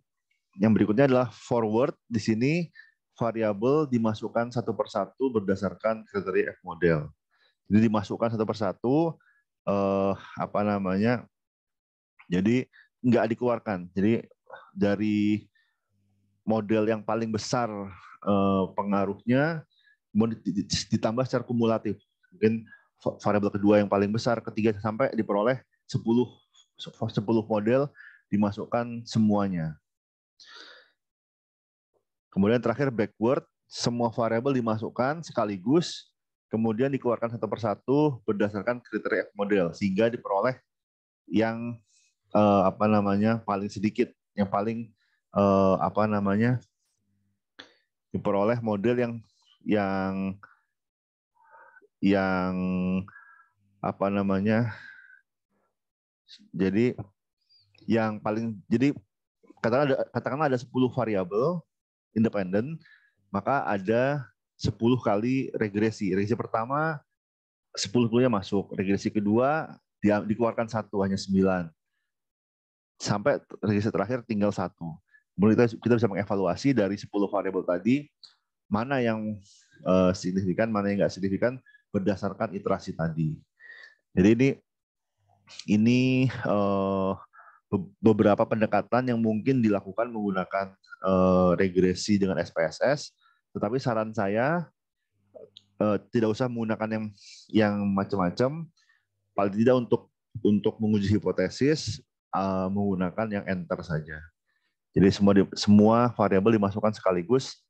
yang berikutnya adalah forward. Di sini variabel dimasukkan satu persatu berdasarkan kriteria F model. Jadi dimasukkan satu persatu eh, apa namanya? Jadi nggak dikeluarkan. Jadi dari model yang paling besar eh, pengaruhnya ditambah secara kumulatif. Mungkin variabel kedua yang paling besar, ketiga sampai diperoleh 10 10 model dimasukkan semuanya. Kemudian terakhir backward, semua variabel dimasukkan sekaligus, kemudian dikeluarkan satu persatu berdasarkan kriteria model sehingga diperoleh yang eh, apa namanya paling sedikit, yang paling eh, apa namanya diperoleh model yang yang yang apa namanya jadi yang paling jadi katakanlah ada katakanlah ada 10 variabel independen, maka ada 10 kali regresi. Regresi pertama 10 masuk, regresi kedua di, dikeluarkan satu hanya 9. Sampai regresi terakhir tinggal satu. mulai kita, kita bisa mengevaluasi dari 10 variabel tadi mana yang uh, signifikan, mana yang nggak signifikan berdasarkan iterasi tadi. Jadi ini ini uh, beberapa pendekatan yang mungkin dilakukan menggunakan uh, regresi dengan SPSS, tetapi saran saya uh, tidak usah menggunakan yang yang macam-macam, paling tidak untuk untuk menguji hipotesis uh, menggunakan yang enter saja. Jadi semua di, semua variabel dimasukkan sekaligus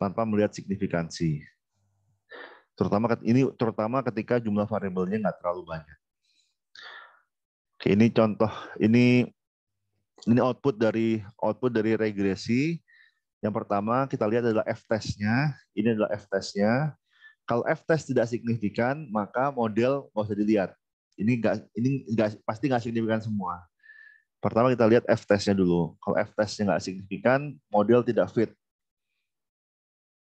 tanpa melihat signifikansi. Terutama ini terutama ketika jumlah variabelnya nggak terlalu banyak ini contoh ini ini output dari output dari regresi. Yang pertama kita lihat adalah f testnya. Ini adalah f testnya. Kalau f test tidak signifikan, maka model nggak usah dilihat. Ini nggak ini enggak pasti nggak signifikan semua. Pertama kita lihat f testnya dulu. Kalau f testnya nggak signifikan, model tidak fit.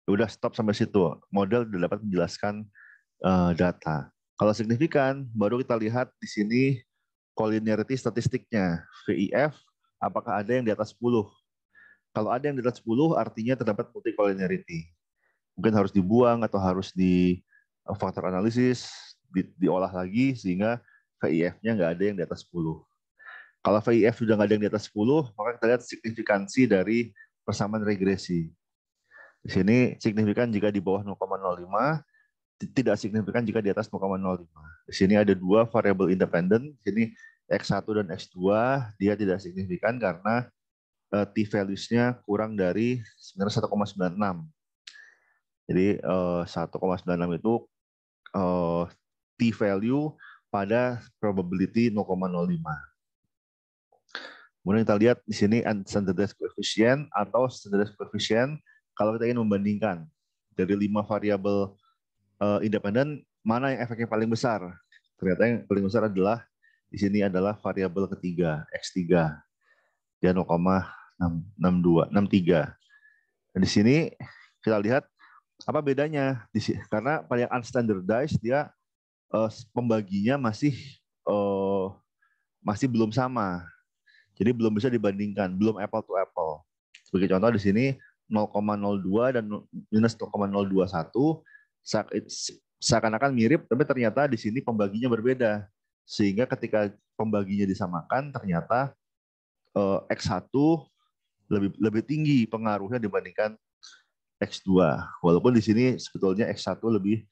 Ya udah stop sampai situ. Model dapat menjelaskan eh, data. Kalau signifikan, baru kita lihat di sini Collinearity statistiknya, VIF, apakah ada yang di atas 10? Kalau ada yang di atas 10, artinya terdapat multi collinearity. Mungkin harus dibuang atau harus di eh, faktor analisis, di, diolah lagi sehingga VIF-nya nggak ada yang di atas 10. Kalau VIF sudah nggak ada yang di atas 10, maka kita lihat signifikansi dari persamaan regresi. Di sini signifikan jika di bawah tidak signifikan jika di atas 0,05. Di sini ada dua variabel independen, di sini X1 dan X2, dia tidak signifikan karena eh, T values-nya kurang dari sebenarnya 1,96. Jadi uh, eh, 1,96 itu eh, T value pada probability 0,05. Kemudian kita lihat di sini standardized coefficient atau standardized coefficient kalau kita ingin membandingkan dari lima variabel uh, independen mana yang efeknya paling besar? Ternyata yang paling besar adalah di sini adalah variabel ketiga x3 dia 0,62 Dan di sini kita lihat apa bedanya di sini, karena pada yang unstandardized dia uh, pembaginya masih uh, masih belum sama. Jadi belum bisa dibandingkan, belum apple to apple. Sebagai contoh di sini 0,02 dan minus 0,021 seakan-akan mirip, tapi ternyata di sini pembaginya berbeda. Sehingga ketika pembaginya disamakan, ternyata eh, X1 lebih lebih tinggi pengaruhnya dibandingkan X2. Walaupun di sini sebetulnya X1 lebih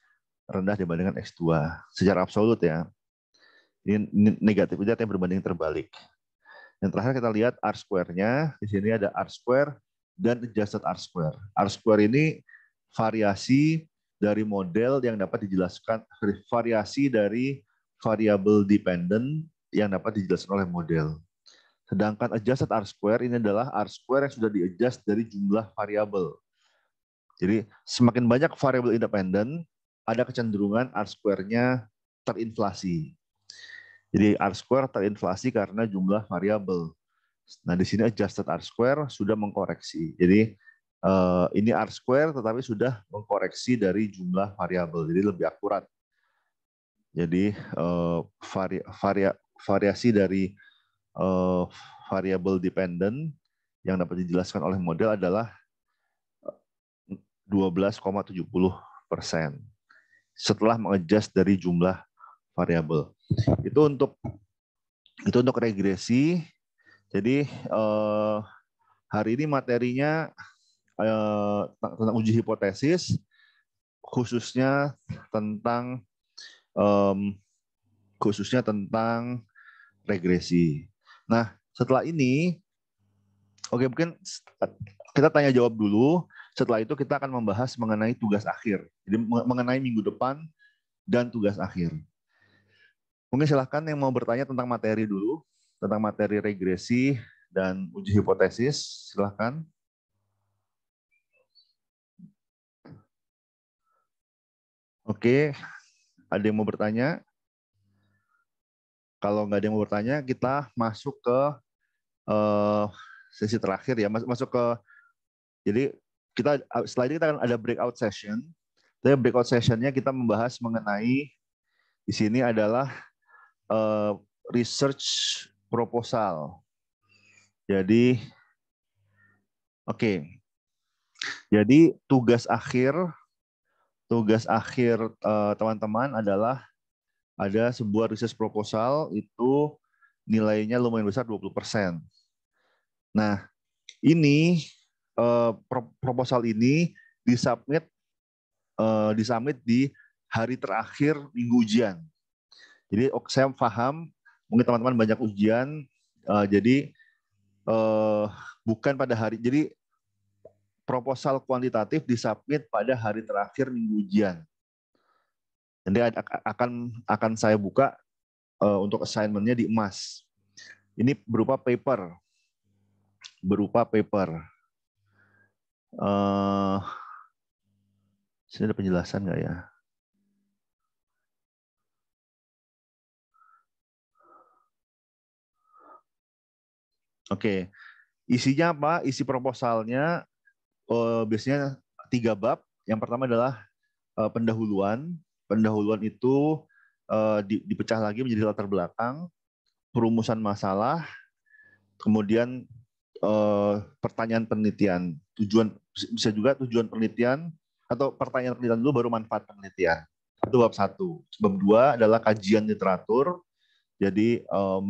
rendah dibandingkan X2 secara absolut ya. Ini negatif negatifnya yang berbanding terbalik. Yang terakhir kita lihat R square-nya. Di sini ada R square dan adjusted R square. R square ini variasi dari model yang dapat dijelaskan variasi dari variable dependent yang dapat dijelaskan oleh model. Sedangkan adjusted R-square ini adalah R-square yang sudah di dari jumlah variabel. Jadi semakin banyak variabel independen, ada kecenderungan R-square-nya terinflasi. Jadi R-square terinflasi karena jumlah variabel. Nah, di sini adjusted R-square sudah mengkoreksi. Jadi Eh, ini R square tetapi sudah mengkoreksi dari jumlah variabel, jadi lebih akurat. Jadi eh, vari, vari, variasi dari eh, variabel dependent yang dapat dijelaskan oleh model adalah 12,70 persen setelah mengadjust dari jumlah variabel. Itu untuk itu untuk regresi. Jadi hari ini materinya Eh, tentang uji hipotesis khususnya tentang um, khususnya tentang regresi. Nah, setelah ini oke okay, mungkin kita tanya jawab dulu, setelah itu kita akan membahas mengenai tugas akhir. Jadi mengenai minggu depan dan tugas akhir. Mungkin silahkan yang mau bertanya tentang materi dulu, tentang materi regresi dan uji hipotesis, silahkan. Oke, ada yang mau bertanya? Kalau nggak ada yang mau bertanya, kita masuk ke uh, sesi terakhir ya, masuk ke jadi kita setelah itu kita akan ada breakout session. Tapi breakout sessionnya kita membahas mengenai di sini adalah uh, research proposal. Jadi oke. Okay. Jadi tugas akhir tugas akhir eh, teman-teman uh, adalah ada sebuah research proposal itu nilainya lumayan besar 20%. Nah, ini uh, proposal ini disubmit uh, disubmit di hari terakhir minggu ujian. Jadi saya paham mungkin teman-teman banyak ujian uh, jadi uh, bukan pada hari jadi proposal kuantitatif disubmit pada hari terakhir minggu ujian. Nanti akan akan saya buka uh, untuk assignmentnya di emas. Ini berupa paper, berupa paper. Uh, sini ada penjelasan nggak ya? Oke, okay. isinya apa? Isi proposalnya uh, biasanya tiga bab. Yang pertama adalah uh, pendahuluan. Pendahuluan itu uh, di, dipecah lagi menjadi latar belakang, perumusan masalah, kemudian uh, pertanyaan penelitian, tujuan bisa juga tujuan penelitian atau pertanyaan penelitian dulu baru manfaat penelitian. Itu bab satu. Bab dua adalah kajian literatur. Jadi uh,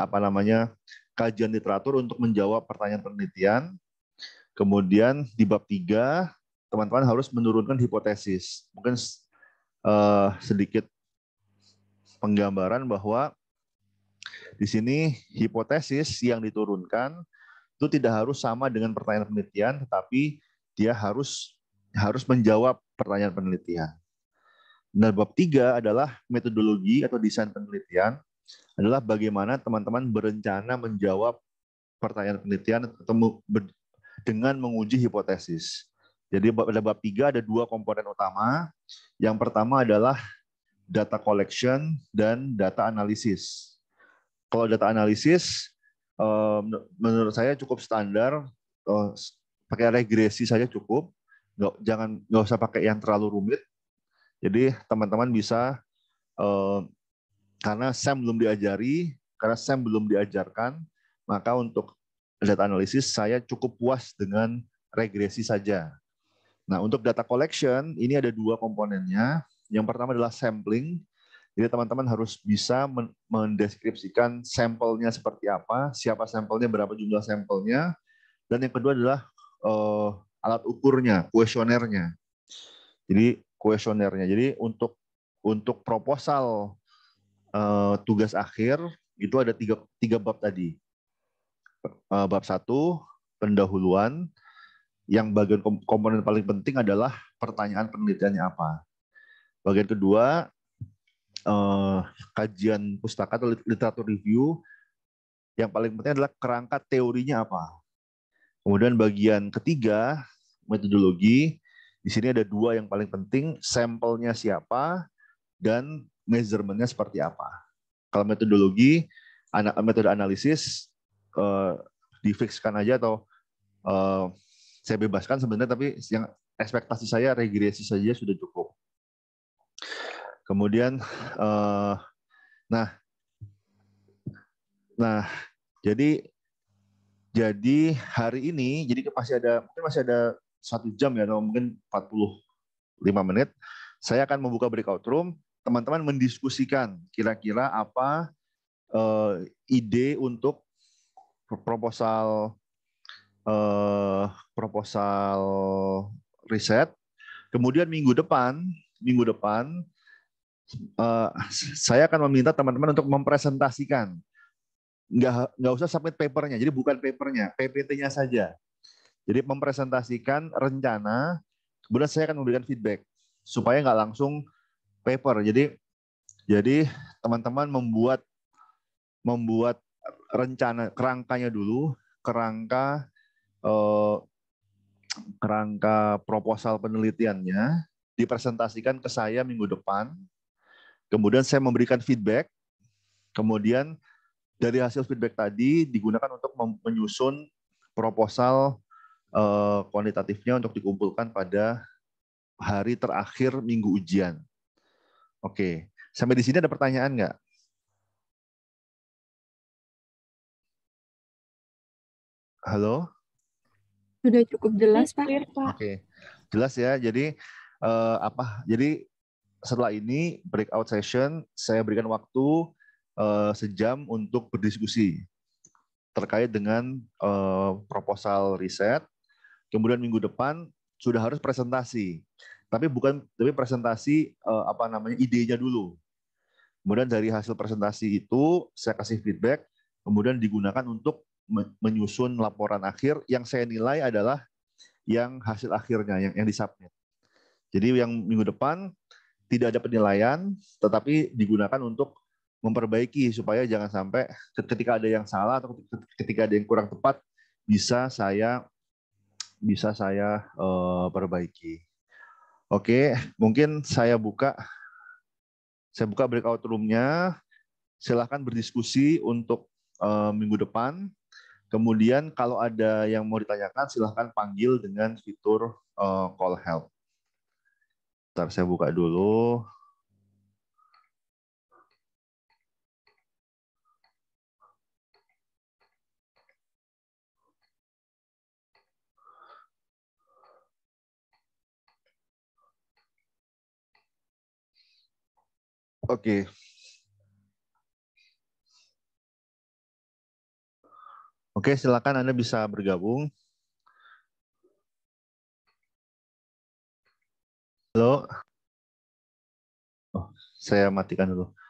apa namanya kajian literatur untuk menjawab pertanyaan penelitian. Kemudian di bab 3, teman-teman harus menurunkan hipotesis. Mungkin uh, sedikit penggambaran bahwa di sini hipotesis yang diturunkan itu tidak harus sama dengan pertanyaan penelitian, tetapi dia harus harus menjawab pertanyaan penelitian. Nah, bab tiga adalah metodologi atau desain penelitian adalah bagaimana teman-teman berencana menjawab pertanyaan penelitian atau dengan menguji hipotesis. Jadi pada bab 3 ada dua komponen utama. Yang pertama adalah data collection dan data analisis. Kalau data analisis, menurut saya cukup standar. Eh, pakai regresi saja cukup. jangan nggak usah pakai yang terlalu rumit. Jadi teman-teman bisa eh, karena saya belum diajari, karena saya belum diajarkan, maka untuk data analisis saya cukup puas dengan regresi saja. Nah, untuk data collection ini ada dua komponennya. Yang pertama adalah sampling. Jadi teman-teman harus bisa mendeskripsikan sampelnya seperti apa, siapa sampelnya, berapa jumlah sampelnya. Dan yang kedua adalah uh, alat ukurnya, kuesionernya. Jadi kuesionernya. Jadi untuk untuk proposal uh, tugas akhir itu ada tiga, tiga bab tadi. Eh, bab satu pendahuluan yang bagian komponen paling penting adalah pertanyaan penelitiannya apa. Bagian kedua eh, kajian pustaka atau literatur review yang paling penting adalah kerangka teorinya apa. Kemudian bagian ketiga metodologi di sini ada dua yang paling penting sampelnya siapa dan measurementnya seperti apa. Kalau metodologi metode analisis uh, difixkan aja atau eh, saya bebaskan sebenarnya tapi yang ekspektasi saya regresi saja sudah cukup. Kemudian eh, nah nah jadi jadi hari ini jadi masih ada mungkin masih ada satu jam ya atau mungkin 45 menit saya akan membuka breakout room teman-teman mendiskusikan kira-kira apa eh, ide untuk proposal uh, proposal riset. Kemudian minggu depan, minggu depan uh, saya akan meminta teman-teman untuk mempresentasikan. Nggak nggak usah submit papernya, jadi bukan papernya, PPT-nya saja. Jadi mempresentasikan rencana, kemudian saya akan memberikan feedback supaya nggak langsung paper. Jadi jadi teman-teman membuat membuat rencana kerangkanya dulu, kerangka eh, kerangka proposal penelitiannya dipresentasikan ke saya minggu depan. Kemudian saya memberikan feedback. Kemudian dari hasil feedback tadi digunakan untuk menyusun proposal eh, kuantitatifnya untuk dikumpulkan pada hari terakhir minggu ujian. Oke, sampai di sini ada pertanyaan nggak? Halo? Sudah cukup jelas, iya, Pak. Pak. Oke. Okay. Jelas ya. Jadi uh, apa? Jadi setelah ini breakout session saya berikan waktu uh, sejam untuk berdiskusi terkait dengan uh, proposal riset. Kemudian minggu depan sudah harus presentasi. Tapi bukan tapi presentasi uh, apa namanya idenya dulu. Kemudian dari hasil presentasi itu saya kasih feedback, kemudian digunakan untuk menyusun laporan akhir yang saya nilai adalah yang hasil akhirnya yang yang disubmit. Jadi yang minggu depan tidak ada penilaian tetapi digunakan untuk memperbaiki supaya jangan sampai ketika ada yang salah atau ketika ada yang kurang tepat bisa saya bisa saya uh, perbaiki. Oke, mungkin saya buka saya buka breakout roomnya. Silahkan berdiskusi untuk uh, minggu depan. Kemudian kalau ada yang mau ditanyakan silahkan panggil dengan fitur eh, call help. Ntar saya buka dulu. Oke, okay. Oke, silakan Anda bisa bergabung. Halo. Oh, saya matikan dulu.